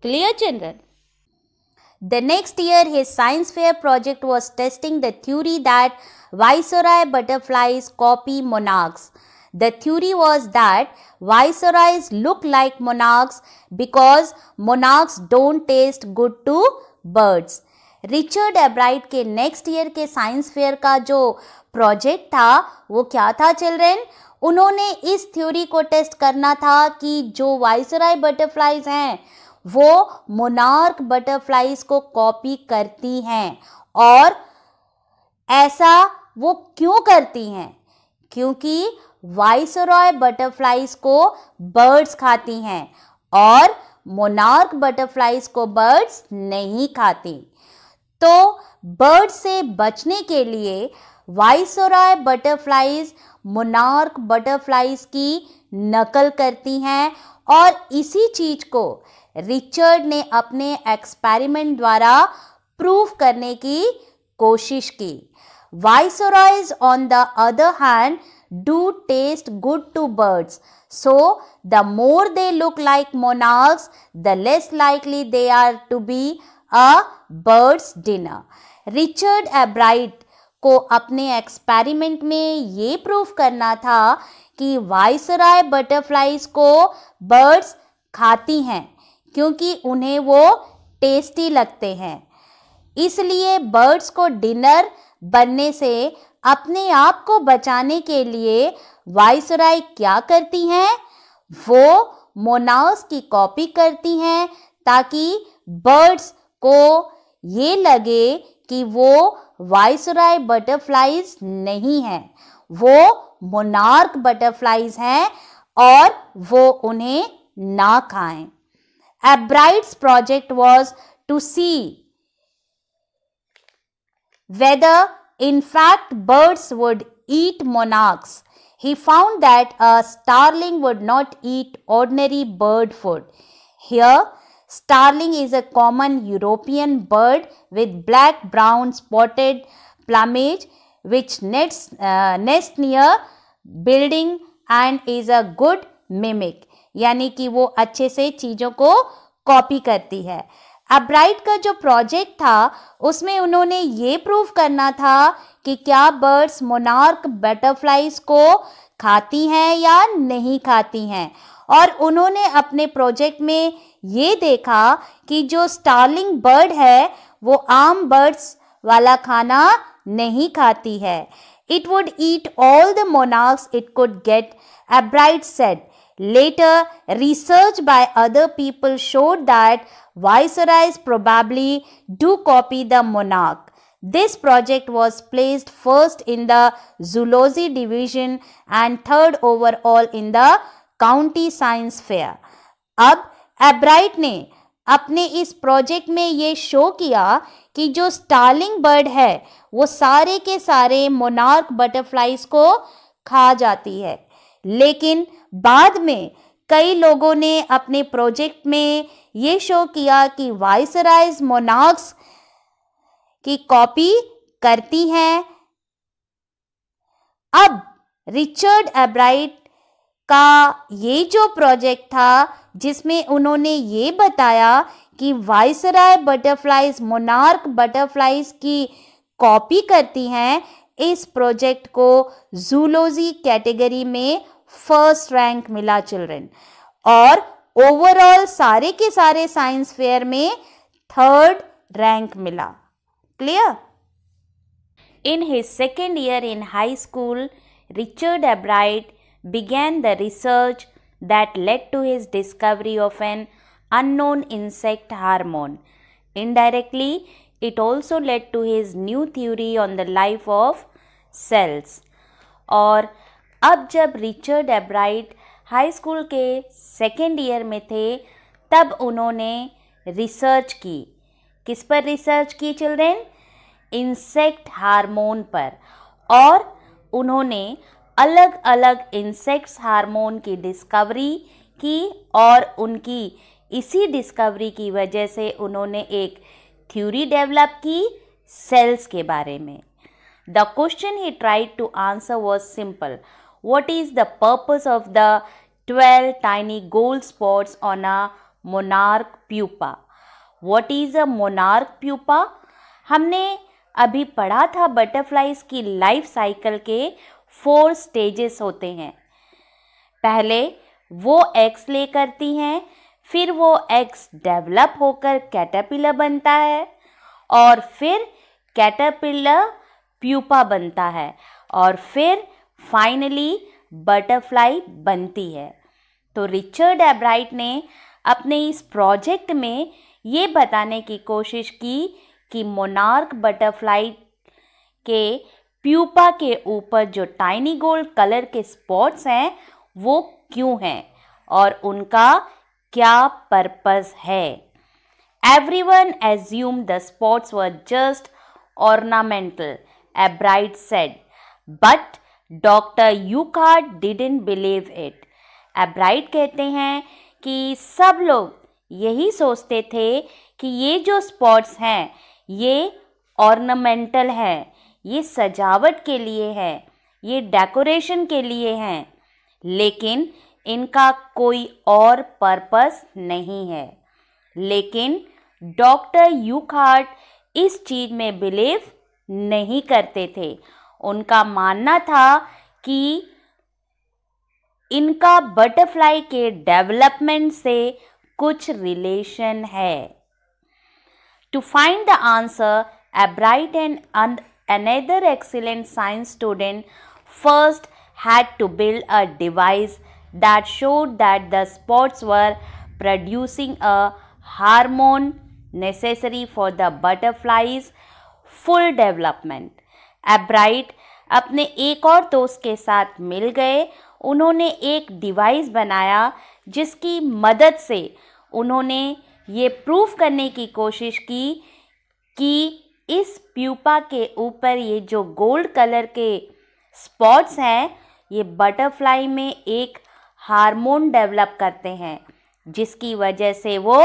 clear children the next year his science fair project was testing the theory that viceroy butterflies copy monarchs the theory was that viceroys look like monarchs because monarchs don't taste good to birds Richard Ebright के next year के science fair का जो project था वो क्या था children उन्होंने इस थ्योरी को टेस्ट करना था कि जो वाइसराय बटरफ्लाइज हैं वो मोनार्क बटरफ्लाइज को कॉपी करती हैं और ऐसा वो क्यों करती हैं क्योंकि वाइसराय बटरफ्लाइज को बर्ड्स खाती हैं और मोनार्क बटरफ्लाइज को बर्ड्स नहीं खाती तो बर्ड से बचने के लिए वाइसोराय बटरफ्लाइज मोनार्क बटरफ्लाइज की नकल करती हैं और इसी चीज को रिचर्ड ने अपने एक्सपेरिमेंट द्वारा प्रूव करने की कोशिश की viceroys on the other hand do taste good to birds so the more they look like monarchs the less likely they are to be a bird's dinner Richard Ebright को अपने experiment में ये prove करना था कि viceroy butterflies को birds खाती हैं क्योंकि उन्हें वो टेस्टी लगते हैं इसलिए बर्ड्स को डिनर बनने से अपने आप को बचाने के लिए वाइसराय क्या करती हैं वो मोनाउस की कॉपी करती हैं ताकि बर्ड्स को ये लगे कि वो वाइसराय बटरफ्लाईज नहीं है वो मोनार्क बटरफ्लाईज हैं और वो उन्हें ना खाएं Ebright's project was to see whether in fact birds would eat monarchs he found that a starling would not eat ordinary bird food here Starling is a common European bird with black brown spotted plumage which nests, uh, nest near building and is a good mimic. यानी कि वो अच्छे से चीज़ों को copy करती है अब्राइट का जो प्रोजेक्ट था उसमें उन्होंने ये प्रूव करना था कि क्या बर्ड्स मोनार्क बटरफ्लाइज को खाती हैं या नहीं खाती हैं और उन्होंने अपने प्रोजेक्ट में ये देखा कि जो स्टार्लिंग बर्ड है वो आम बर्ड्स वाला खाना नहीं खाती है it would eat all the monarchs it could get Bright said later research by other people showed that viceroys probably do copy the monarch this project was placed first in the zoology division and third overall in the county science fair अब Ebright ने अपने इस project में ये show किया कि जो Starlink bird है वो सारे के सारे मोनार्क बटरफ्लाइज को खा जाती है लेकिन बाद में कई लोगों ने अपने प्रोजेक्ट में ये शो किया कि वाइसराइज मोनार्क्स की कॉपी करती हैं अब रिचर्ड एब्राइट का ये जो प्रोजेक्ट था जिसमें उन्होंने ये बताया कि वाइसराय बटरफ्लाइज मोनार्क बटरफ्लाइज की कॉपी करती हैं इस प्रोजेक्ट को जूलोजी कैटेगरी में फर्स्ट रैंक मिला चिल्ड्रन और ओवरऑल सारे के सारे साइंस फेयर में थर्ड रैंक मिला clear in his second year in high school Richard Ebright began the research that led to his discovery of an unknown insect hormone. Indirectly, it also led to his new theory on the life of cells. और अब जब Richard Ebright high school के second year में थे तब उन्होंने research की किस पर रिसर्च की चिल्ड्रेन इंसेक्ट हार्मोन पर और उन्होंने अलग अलग इंसेक्ट्स हार्मोन की डिस्कवरी की और उनकी इसी डिस्कवरी की वजह से उन्होंने एक थ्योरी डेवलप की सेल्स के बारे में the question he tried to answer was simple what is the purpose of the twelve tiny gold spots on a monarch pupa what is a monarch pupa हमने अभी पढ़ा था बटरफ्लाइज की life cycle के four stages होते हैं पहले वो एग्स ले करती हैं फिर वो एग्स डेवलप होकर कैटरपिलर बनता है और फिर कैटरपिलर प्यूपा बनता है और फिर फाइनली बटरफ्लाई बनती है तो रिचर्ड एब्राइट ने अपने इस प्रोजेक्ट में ये बताने की कोशिश की कि मोनार्क बटरफ्लाई के प्यूपा के ऊपर जो टाइनी गोल्ड कलर के स्पॉट्स हैं वो क्यों हैं और उनका क्या पर्पस है everyone assume the spots were just ornamental Ebright said but doctor Dr. Yucard didn't believe it A कहते हैं कि सब लोग यही सोचते थे कि ये जो स्पॉट्स हैं ये ऑर्नामेंटल हैं ये सजावट के लिए है ये डेकोरेशन के लिए हैं लेकिन इनका कोई और पर्पस नहीं है लेकिन डॉक्टर यूकार्ट इस चीज़ में बिलीव नहीं करते थे उनका मानना था कि इनका बटरफ्लाई के डेवलपमेंट से कुछ रिलेशन है to find the answer Ebright and another excellent science student, first had to build a device that showed that the spots were producing a hormone necessary for the butterflies full development. Ebright अपने एक और दोस्त के साथ मिल गए उन्होंने एक device बनाया जिसकी मदद से उन्होंने ये प्रूफ करने की कोशिश की कि इस प्यूपा के ऊपर ये जो गोल्ड कलर के स्पॉट्स हैं ये बटरफ्लाई में एक हार्मोन डेवलप करते हैं जिसकी वजह से वो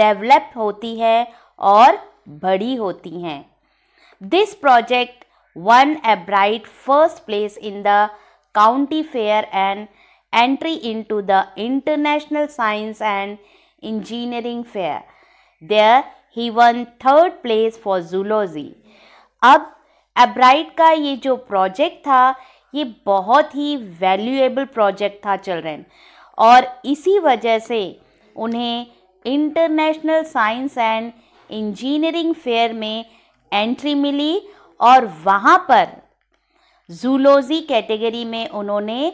डेवलप होती है और बड़ी होती हैं this project won Ebright first place in the fair and entry into the international science and engineering fair there he won third place for zoology अब एब्राइट का ये जो प्रोजेक्ट था ये बहुत ही वैल्यूएबल प्रोजेक्ट था children और इसी वजह से उन्हें international science and engineering fair में एंट्री मिली और वहाँ पर जूलॉजी कैटेगरी में उन्होंने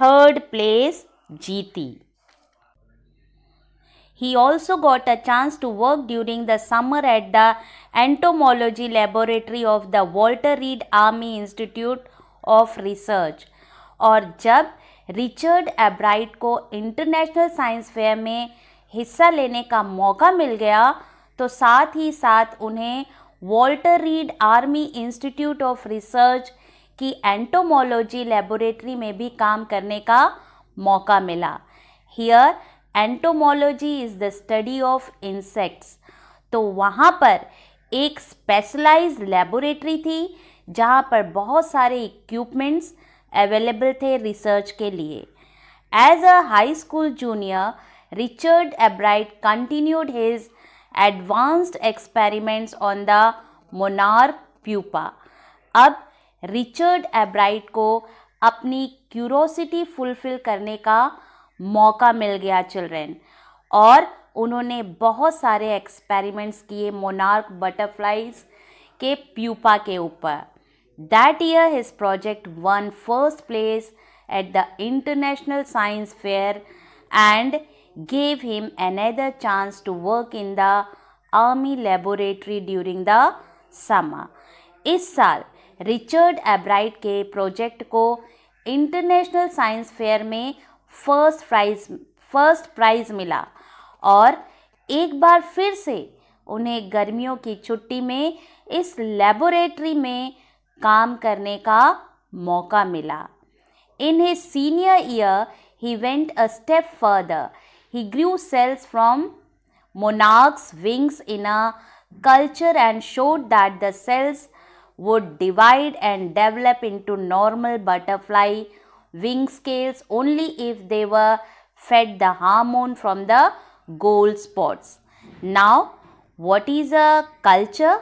थर्ड प्लेस जीती He also got a chance to work during the summer at the entomology laboratory of the Walter Reed Army Institute of Research. और जब रिचर्ड एब्राइट को इंटरनेशनल साइंस फेयर में हिस्सा लेने का मौका मिल गया तो साथ ही साथ उन्हें Walter Reed Army Institute of Research की एंटोमोलॉजी लेबोरेटरी में भी काम करने का मौका मिला here entomology is the study of insects तो वहाँ पर एक स्पेशलाइज लेबोरेटरी थी जहाँ पर बहुत सारे इक्विपमेंट्स अवेलेबल थे रिसर्च के लिए as a high school junior Richard Ebright continued his advanced experiments on the monarch pupa अब रिचर्ड एब्राइट को अपनी क्यूरोसिटी फुलफिल करने का मौका मिल गया चिल्ड्रेन और उन्होंने बहुत सारे एक्सपेरिमेंट्स किए मोनार्क बटरफ्लाइज के प्यूपा के ऊपर that year his project won first place at the international science fair and gave him another chance to work in the army laboratory during the summer इस साल रिचर्ड एब्राइट के project को international science fair में first prize first prize मिला और एक बार फिर से उन्हें गर्मियों की छुट्टी में इस लेबोरेटरी में काम करने का मौका मिला in his senior year he went a step further he grew cells from monarchs wings in a culture and showed that the cells would divide and develop into normal butterfly wing scales only if they were fed the hormone from the gold spots. Now, what is a culture?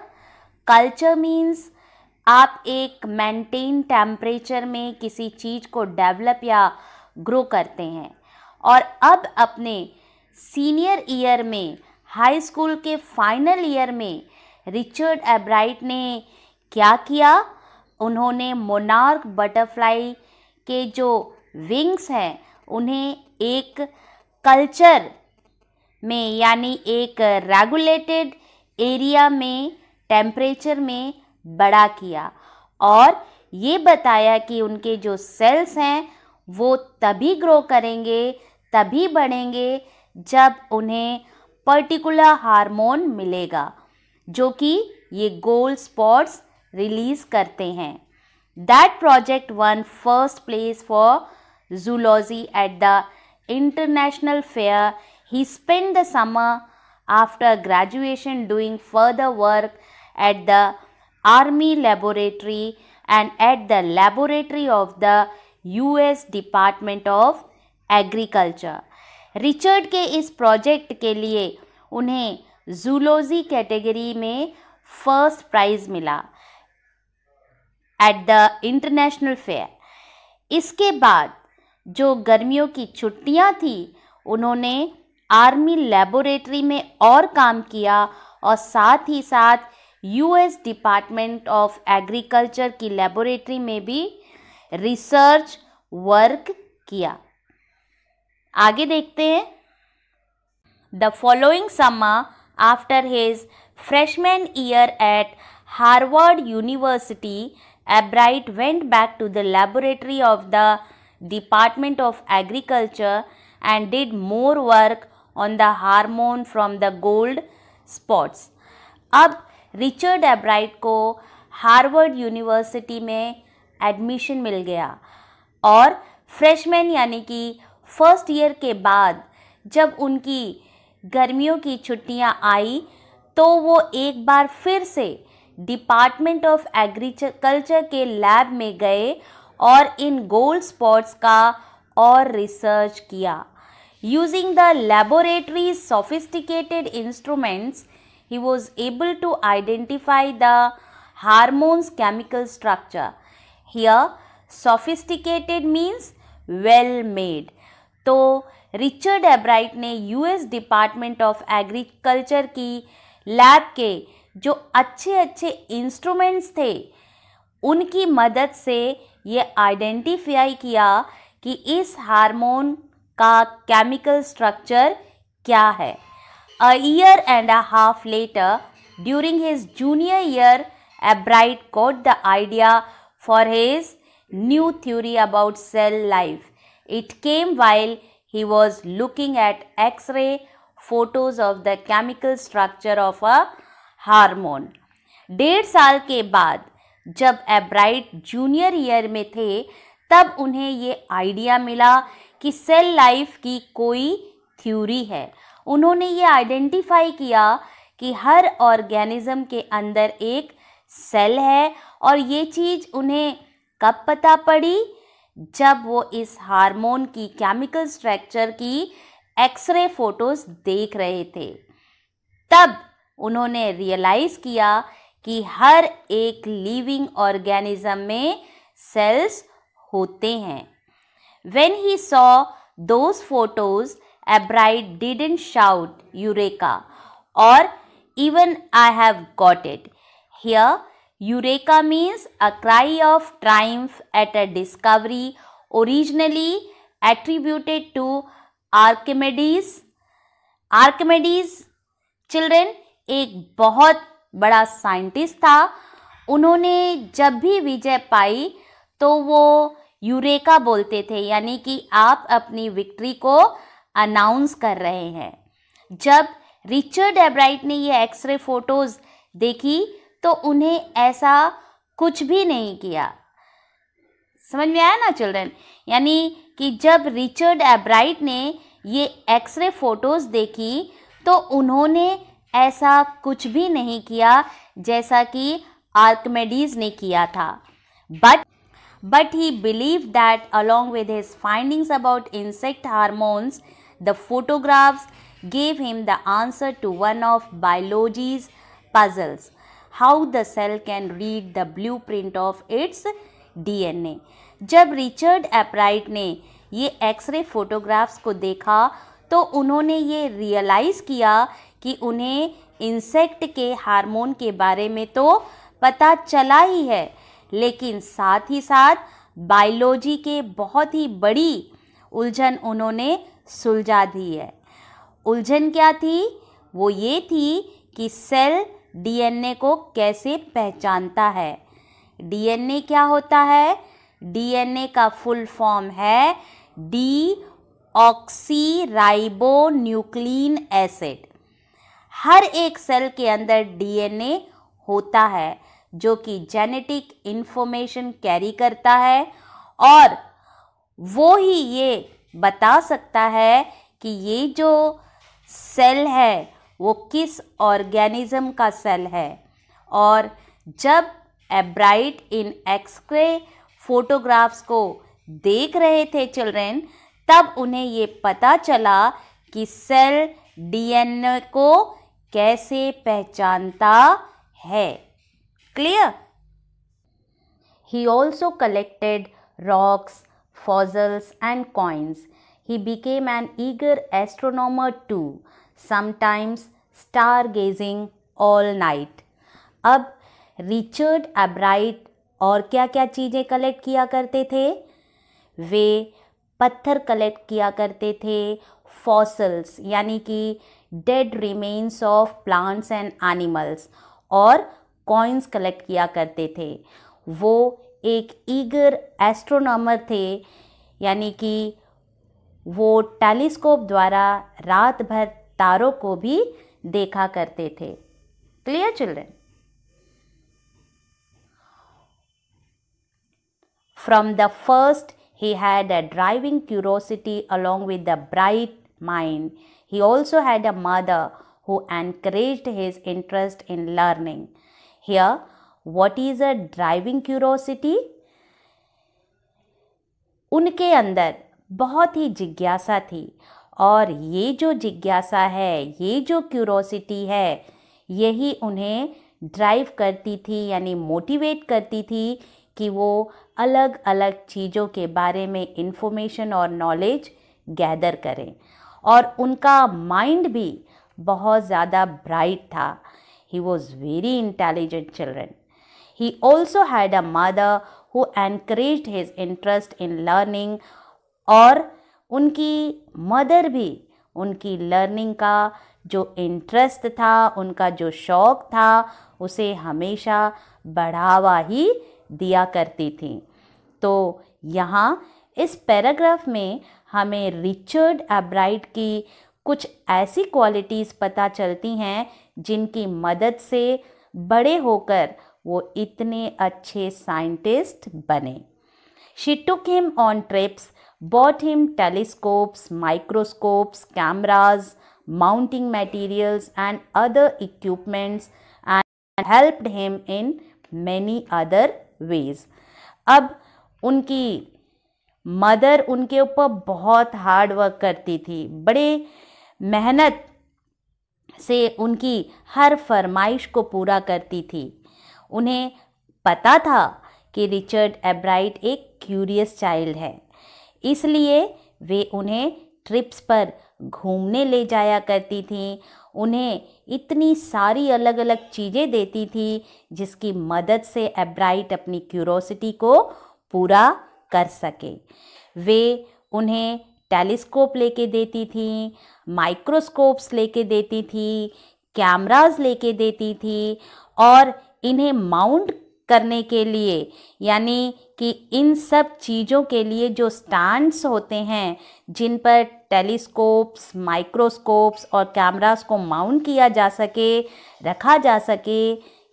Culture means आप एक maintain temperature में किसी चीज़ को develop या grow करते हैं और अब अपने सीनियर ईयर में हाई स्कूल के फाइनल ईयर में रिचर्ड एब्राइट ने क्या किया उन्होंने मोनार्क बटरफ्लाई के जो विंग्स हैं उन्हें एक कल्चर में यानी एक रेगुलेटेड एरिया में टेम्परेचर में बड़ा किया और ये बताया कि उनके जो सेल्स हैं वो तभी ग्रो करेंगे तभी बढ़ेंगे जब उन्हें पर्टिकुलर हार्मोन मिलेगा जो कि ये गोल स्पॉट्स रिलीज़ करते हैं That project won first place for zoology at the international fair. He spent the summer after graduation doing further work at the Army Laboratory and at the laboratory of the US Department of Agriculture. Richard ke is project ke liye unhe zoology category में first prize mila. At the international fair इसके बाद जो गर्मियों की छुट्टियां थी उन्होंने army laboratory में और काम किया और साथ ही साथ यूएस डिपार्टमेंट ऑफ एग्रीकल्चर की लेबोरेटरी में भी रिसर्च वर्क किया आगे देखते हैं the following summer after his freshman year at Harvard University Abright went back to the laboratory of the Department of Agriculture and did more work on the hormone from the gold spots. अब Richard Abright को Harvard University में admission मिल गया और freshman यानी कि first year के बाद जब उनकी गर्मियों की छुट्टियाँ आई तो वो एक बार फिर से डिपार्टमेंट ऑफ एग्रीकल्चर के लैब में गए और इन गोल्ड स्पॉट्स का और रिसर्च किया using the laboratory sophisticated instruments he was able to identify the hormones chemical structure here sophisticated means well made तो रिचर्ड एब्राइट ने यूएस डिपार्टमेंट ऑफ एग्रीकल्चर की लैब के जो अच्छे अच्छे इंस्ट्रूमेंट्स थे उनकी मदद से ये आइडेंटिफाई किया कि इस हार्मोन का केमिकल स्ट्रक्चर क्या है a year and a half later during his junior year Ebright got the idea for his new theory about cell life it came while he was looking at X-ray photos of the chemical structure of a hormone डेढ़ साल के बाद जब एब्राइट junior year में थे तब उन्हें ये आइडिया मिला कि सेल लाइफ की कोई थ्योरी है उन्होंने ये आइडेंटिफाई किया कि हर ऑर्गेनिज़्म के अंदर एक सेल है और ये चीज़ उन्हें कब पता पड़ी जब वो इस हार्मोन की केमिकल स्ट्रक्चर की एक्सरे फोटोज देख रहे थे तब उन्होंने रियलाइज़ किया कि हर एक लिविंग ऑर्गेनिज्म में सेल्स होते हैं when he saw those photos Ebright didn't shout eureka or even I have got it here eureka means a cry of triumph at a discovery originally attributed to Archimedes Archimedes children एक बहुत बड़ा scientist था उन्होंने जब भी विजय पाई तो वो eureka बोलते थे यानी कि आप अपनी विक्ट्री को अनाउंस कर रहे हैं जब रिचर्ड एब्राइट ने ये एक्सरे फोटोज़ देखी तो उन्हें ऐसा कुछ भी नहीं किया समझ में आया ना चिल्ड्रन यानी कि जब रिचर्ड एब्राइट ने ये एक्सरे फोटोज़ देखी तो उन्होंने ऐसा कुछ भी नहीं किया जैसा कि आर्कमेडीज ने किया था but but he believe that along with his findings about insect hormones the photographs gave him the answer to one of biology's puzzles how the cell can read the blueprint of its D N A जब Richard एपराइट ने ये x ray photographs को देखा तो उन्होंने ये realise किया कि उन्हें इंसेक्ट के हार्मोन के बारे में तो पता चला ही है लेकिन साथ ही साथ बायोलॉजी के बहुत ही बड़ी उलझन उन्होंने सुलझा दी है उलझन क्या थी वो ये थी कि सेल डीएनए को कैसे पहचानता है डीएनए क्या होता है डीएनए का फुल फॉर्म है deoxyribonucleic acid हर एक सेल के अंदर डीएनए होता है जो कि जेनेटिक इन्फॉर्मेशन कैरी करता है और वो ही ये बता सकता है कि ये जो सेल है वो किस ऑर्गेनिज़म का सेल है और जब एब्राइट इन एक्सरे फोटोग्राफ्स को देख रहे थे चिल्ड्रेन तब उन्हें ये पता चला कि सेल डीएनए को कैसे पहचानता है clear he also collected rocks fossils and coins he became an eager astronomer too sometimes stargazing all night अब रिचर्ड एब्राइट और क्या क्या चीज़ें कलेक्ट किया करते थे वे पत्थर कलेक्ट किया करते थे फॉसल्स यानी कि dead remains of plants and animals और कॉइन्स कलेक्ट किया करते थे वो एक ईगर एस्ट्रोनॉमर थे यानी कि वो टेलीस्कोप द्वारा रात भर तारों को भी देखा करते थे clear children from the first he had a driving curiosity along with the bright mind He also had a mother who encouraged his interest in learning. Here, what is a driving curiosity? उनके अंदर बहुत ही जिज्ञासा थी और ये जो जिज्ञासा है ये जो क्यूरोसिटी है यही उन्हें ड्राइव करती थी यानी मोटिवेट करती थी कि वो अलग अलग चीज़ों के बारे में इन्फॉर्मेशन और नॉलेज गैदर करें और उनका माइंड भी बहुत ज़्यादा ब्राइट था he was very intelligent children he also had a mother who encourage his interest in learning और उनकी मदर भी उनकी लर्निंग का जो इंटरेस्ट था उनका जो शौक़ था उसे हमेशा बढ़ावा ही दिया करती थी तो यहाँ इस पैराग्राफ में हमें रिचर्ड एब्राइट की कुछ ऐसी क्वालिटीज़ पता चलती हैं जिनकी मदद से बड़े होकर वो इतने अच्छे साइंटिस्ट बने she took him on trips bought him telescopes microscopes cameras mounting materials and other equipments and helped him in many other ways अब उनकी मदर उनके ऊपर बहुत हार्ड वर्क करती थी बड़े मेहनत से उनकी हर फरमाइश को पूरा करती थी उन्हें पता था कि रिचर्ड एब्राइट एक क्यूरियस चाइल्ड है इसलिए वे उन्हें ट्रिप्स पर घूमने ले जाया करती थी उन्हें इतनी सारी अलग अलग चीज़ें देती थी जिसकी मदद से एब्राइट अपनी क्यूरोसिटी को पूरा कर सके वे उन्हें टेलीस्कोप लेके देती थी माइक्रोस्कोप्स लेके देती थी कैमराज लेके देती थी और इन्हें माउंट करने के लिए यानी कि इन सब चीज़ों के लिए जो स्टैंड्स होते हैं जिन पर टेलीस्कोप्स माइक्रोस्कोप्स और कैमरास को माउंट किया जा सके रखा जा सके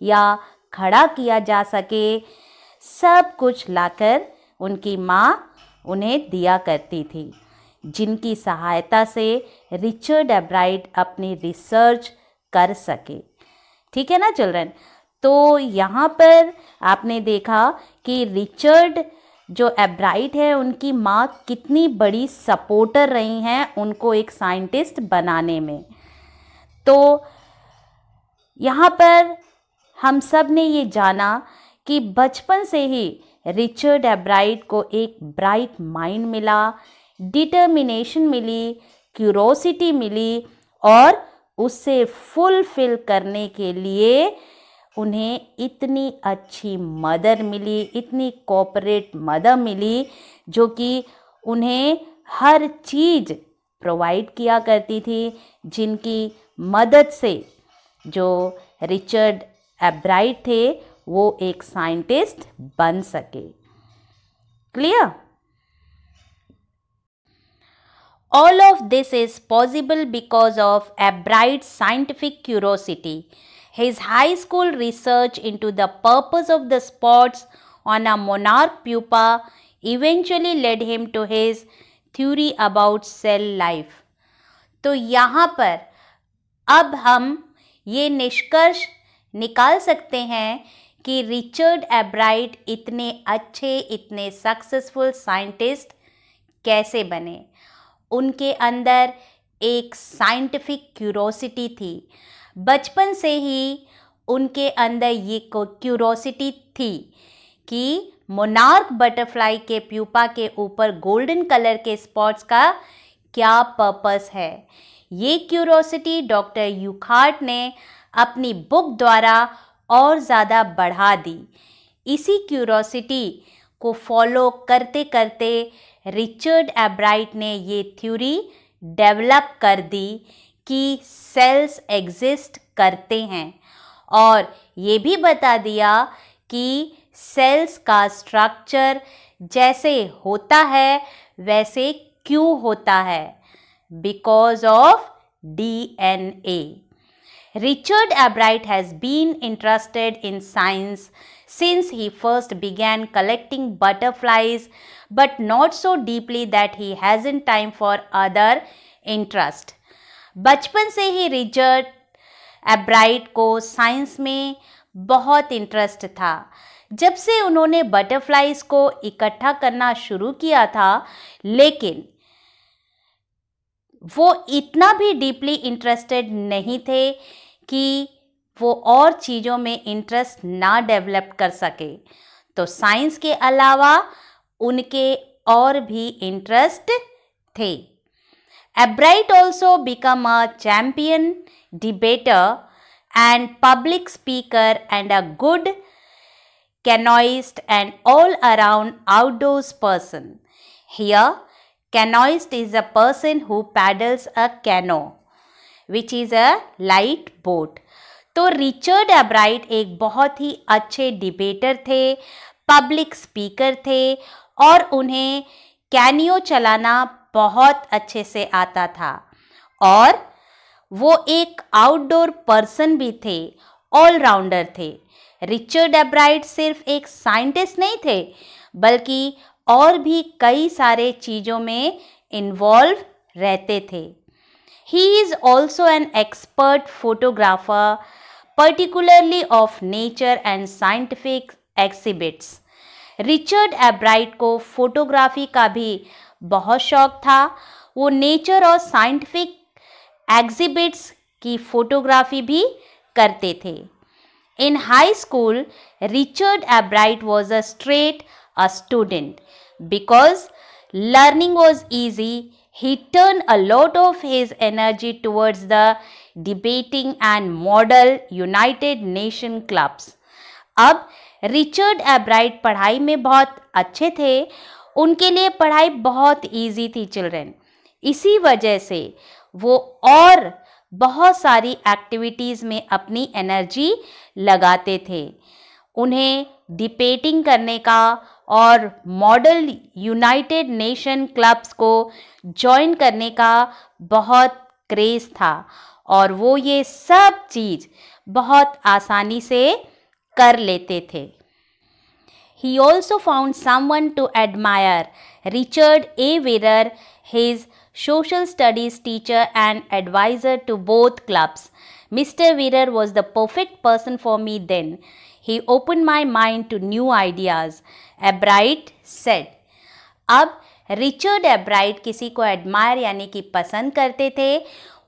या खड़ा किया जा सके सब कुछ लाकर उनकी माँ उन्हें दिया करती थी जिनकी सहायता से रिचर्ड एब्राइड अपनी रिसर्च कर सके ठीक है ना चिल्ड्रन तो यहाँ पर आपने देखा कि रिचर्ड जो एब्राइट है उनकी माँ कितनी बड़ी सपोर्टर रही हैं उनको एक साइंटिस्ट बनाने में तो यहाँ पर हम सब ने ये जाना कि बचपन से ही रिचर्ड एब्राइट को एक ब्राइट माइंड मिला डिटर्मिनेशन मिली क्यूरोसिटी मिली और उसे फुलफिल करने के लिए उन्हें इतनी अच्छी मदर मिली इतनी कॉपरेट मदर मिली जो कि उन्हें हर चीज़ प्रोवाइड किया करती थी जिनकी मदद से जो रिचर्ड एब्राइट थे वो एक साइंटिस्ट बन सके clear all of this is possible because of Ebright scientific curiosity his high school research into the purpose of the spots on a monarch pupa eventually led him to his theory about cell life तो यहाँ पर अब हम ये निष्कर्ष निकाल सकते हैं कि रिचर्ड एब्राइट इतने अच्छे इतने सक्सेसफुल साइंटिस्ट कैसे बने उनके अंदर एक साइंटिफिक क्यूरोसिटी थी बचपन से ही उनके अंदर ये क्यूरोसिटी थी कि मोनार्क बटरफ्लाई के प्यूपा के ऊपर गोल्डन कलर के स्पॉट्स का क्या पर्पस है ये क्यूरोसिटी डॉक्टर यूखार्ट ने अपनी बुक द्वारा और ज़्यादा बढ़ा दी इसी क्यूरोसिटी को फॉलो करते करते रिचर्ड एब्राइट ने ये थ्योरी डेवलप कर दी कि सेल्स एग्जिस्ट करते हैं और ये भी बता दिया कि सेल्स का स्ट्रक्चर जैसे होता है वैसे क्यों होता है because of D N A Richard Albright has been interested in science since he first began collecting butterflies but not so deeply that he hasn't time for other interest. बचपन से ही रिचर्ड एब्राइट को science में बहुत interest था जब से उन्होंने butterflies को इकट्ठा करना शुरू किया था लेकिन वो इतना भी डीपली इंटरेस्टेड नहीं थे कि वो और चीज़ों में इंटरेस्ट ना डेवलप कर सके तो साइंस के अलावा उनके और भी इंटरेस्ट थे Ebright also become a champion debater and public speaker and a good canoeist and all around outdoors person here canoeist is a person who paddles a canoe which is a light boat तो Richard Ebright एक बहुत ही अच्छे debater थे public speaker थे और उन्हें कैनियो चलाना बहुत अच्छे से आता था और वो एक आउटडोर पर्सन भी थे ऑलराउंडर थे रिचर्ड एब्राइट सिर्फ एक साइंटिस्ट नहीं थे बल्कि और भी कई सारे चीज़ों में इन्वॉल्व रहते थे He is also an expert photographer, particularly of nature and scientific exhibits. Richard Abright को फोटोग्राफी का भी बहुत शौक था वो नेचर और साइंटिफिक एग्जिबिट्स की फोटोग्राफी भी करते थे in high school Richard Ebright was a straight A student because learning was easy he turned a lot of his energy towards the debating and model United Nation clubs अब Richard Ebright पढ़ाई में बहुत अच्छे थे उनके लिए पढ़ाई बहुत इजी थी चिल्ड्रेन इसी वजह से वो और बहुत सारी एक्टिविटीज़ में अपनी एनर्जी लगाते थे उन्हें डिबेटिंग करने का और मॉडल यूनाइटेड नेशन क्लब्स को ज्वाइन करने का बहुत क्रेज था और वो ये सब चीज़ बहुत आसानी से कर लेते थे he also found someone to admire Richard A Weiherer his social studies teacher and adviser to both clubs mister Weiherer was the perfect person for me then he open my mind to new ideas Ebright said अब Richard Ebright किसी को admire यानी कि पसंद करते थे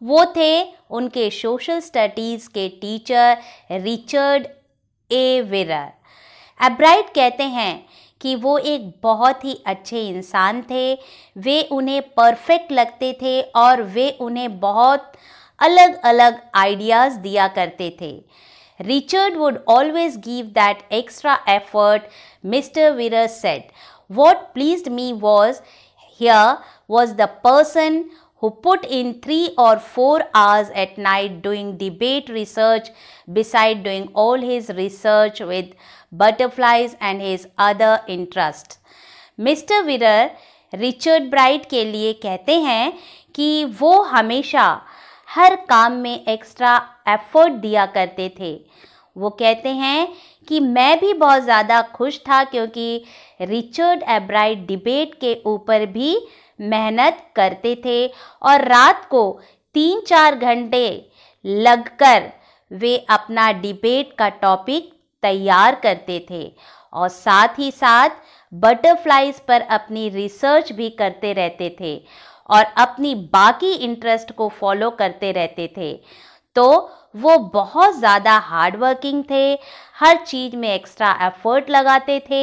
वो थे उनके सोशल स्टडीज़ के teacher Richard A Weiherer Ebright कहते हैं कि वो एक बहुत ही अच्छे इंसान थे वे उन्हें परफेक्ट लगते थे और वे उन्हें बहुत अलग अलग आइडियाज़ दिया करते थे Richard would always give that extra effort, Mr. Virus said. What pleased me was here was the person who put in 3 or 4 hours at night doing debate research beside doing all his research with butterflies and his other interests. Mr. विरर Richard Bright के लिए कहते हैं कि वो हमेशा हर काम में extra effort दिया करते थे वो कहते हैं कि मैं भी बहुत ज़्यादा खुश था क्योंकि रिचर्ड एब्राइड डिबेट के ऊपर भी मेहनत करते थे और रात को तीन चार घंटे लगकर वे अपना डिबेट का टॉपिक तैयार करते थे और साथ ही साथ बटरफ्लाइज पर अपनी रिसर्च भी करते रहते थे और अपनी बाकी इंटरेस्ट को फॉलो करते रहते थे तो वो बहुत ज़्यादा हार्डवर्किंग थे हर चीज़ में एक्स्ट्रा एफर्ट लगाते थे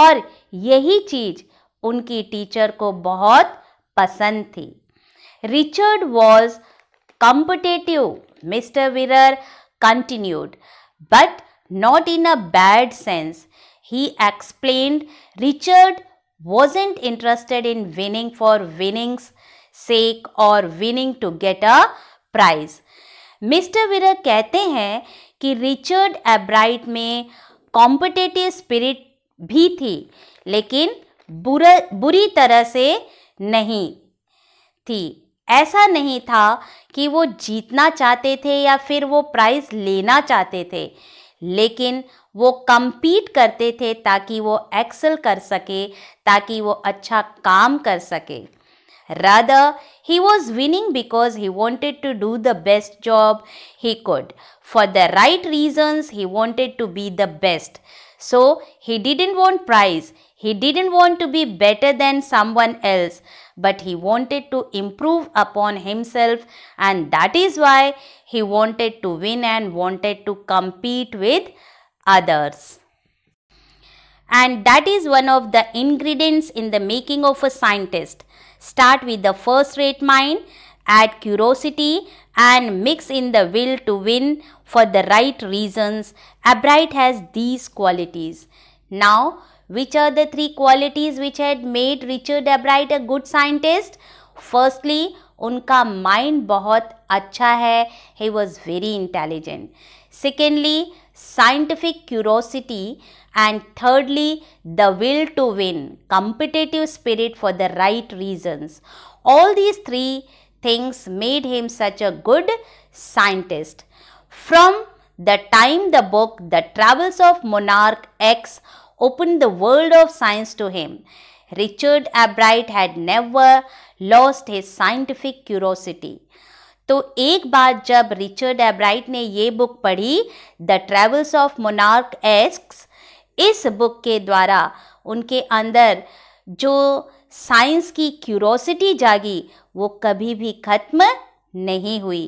और यही चीज़ उनकी टीचर को बहुत पसंद थी Richard was competitive, mister Weiherer continued but not in a bad sense he explain Richard wasn't interested in winning for winning's sake or winning to get a prize. mr Weiherer kehte hain ki richard abright mein competitive spirit bhi thi lekin bura buri tarah se nahi thi ऐसा नहीं था कि वो जीतना चाहते थे या फिर वो प्राइज़ लेना चाहते थे लेकिन वो कम्पीट करते थे ताकि वो एक्सल कर सके ताकि वो अच्छा काम कर सके Radha he was winning because he wanted to do the best job he could for the right reasons he wanted to be the best so he didn't want prize he didn't want to be better than someone else but he wanted to improve upon himself and that is why he wanted to win and wanted to compete with others. And that is one of the ingredients in the making of a scientist. Start with the first rate mind, add curiosity and mix in the will to win for the right reasons. Abright has these qualities. Now, which are the three qualities which had made Richard Abright a good scientist? Firstly, उनका mind बहुत अच्छा है He was very intelligent. Secondly, scientific curiosity, and thirdly, the will to win, competitive spirit for the right reasons. All these three things made him such a good scientist. From the time the book The Travels of Monarch X opened the world of science to him, Richard Abright had never lost his scientific curiosity. तो एक बार जब Richard Ebright ने ये book पढ़ी the travels of monarch X इस book के द्वारा उनके अंदर जो साइंस की क्यूरोसिटी जागी वो कभी भी ख़त्म नहीं हुई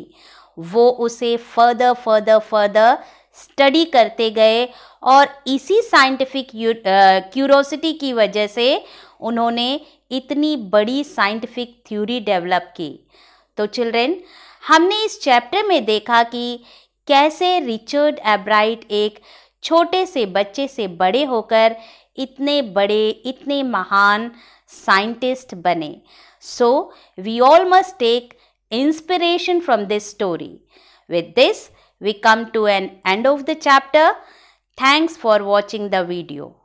वो उसे फर्दर फर्दर फर्दर स्टडी करते गए और इसी साइंटिफिक क्यूरोसिटी की वजह से उन्होंने इतनी बड़ी साइंटिफिक थ्योरी डेवलप की तो चिल्ड्रेन हमने इस चैप्टर में देखा कि कैसे रिचर्ड एब्राइट एक छोटे से बच्चे से बड़े होकर इतने बड़े इतने महान साइंटिस्ट बने so we all must take inspiration from this story with this we come to an end of the chapter thanks for watching the video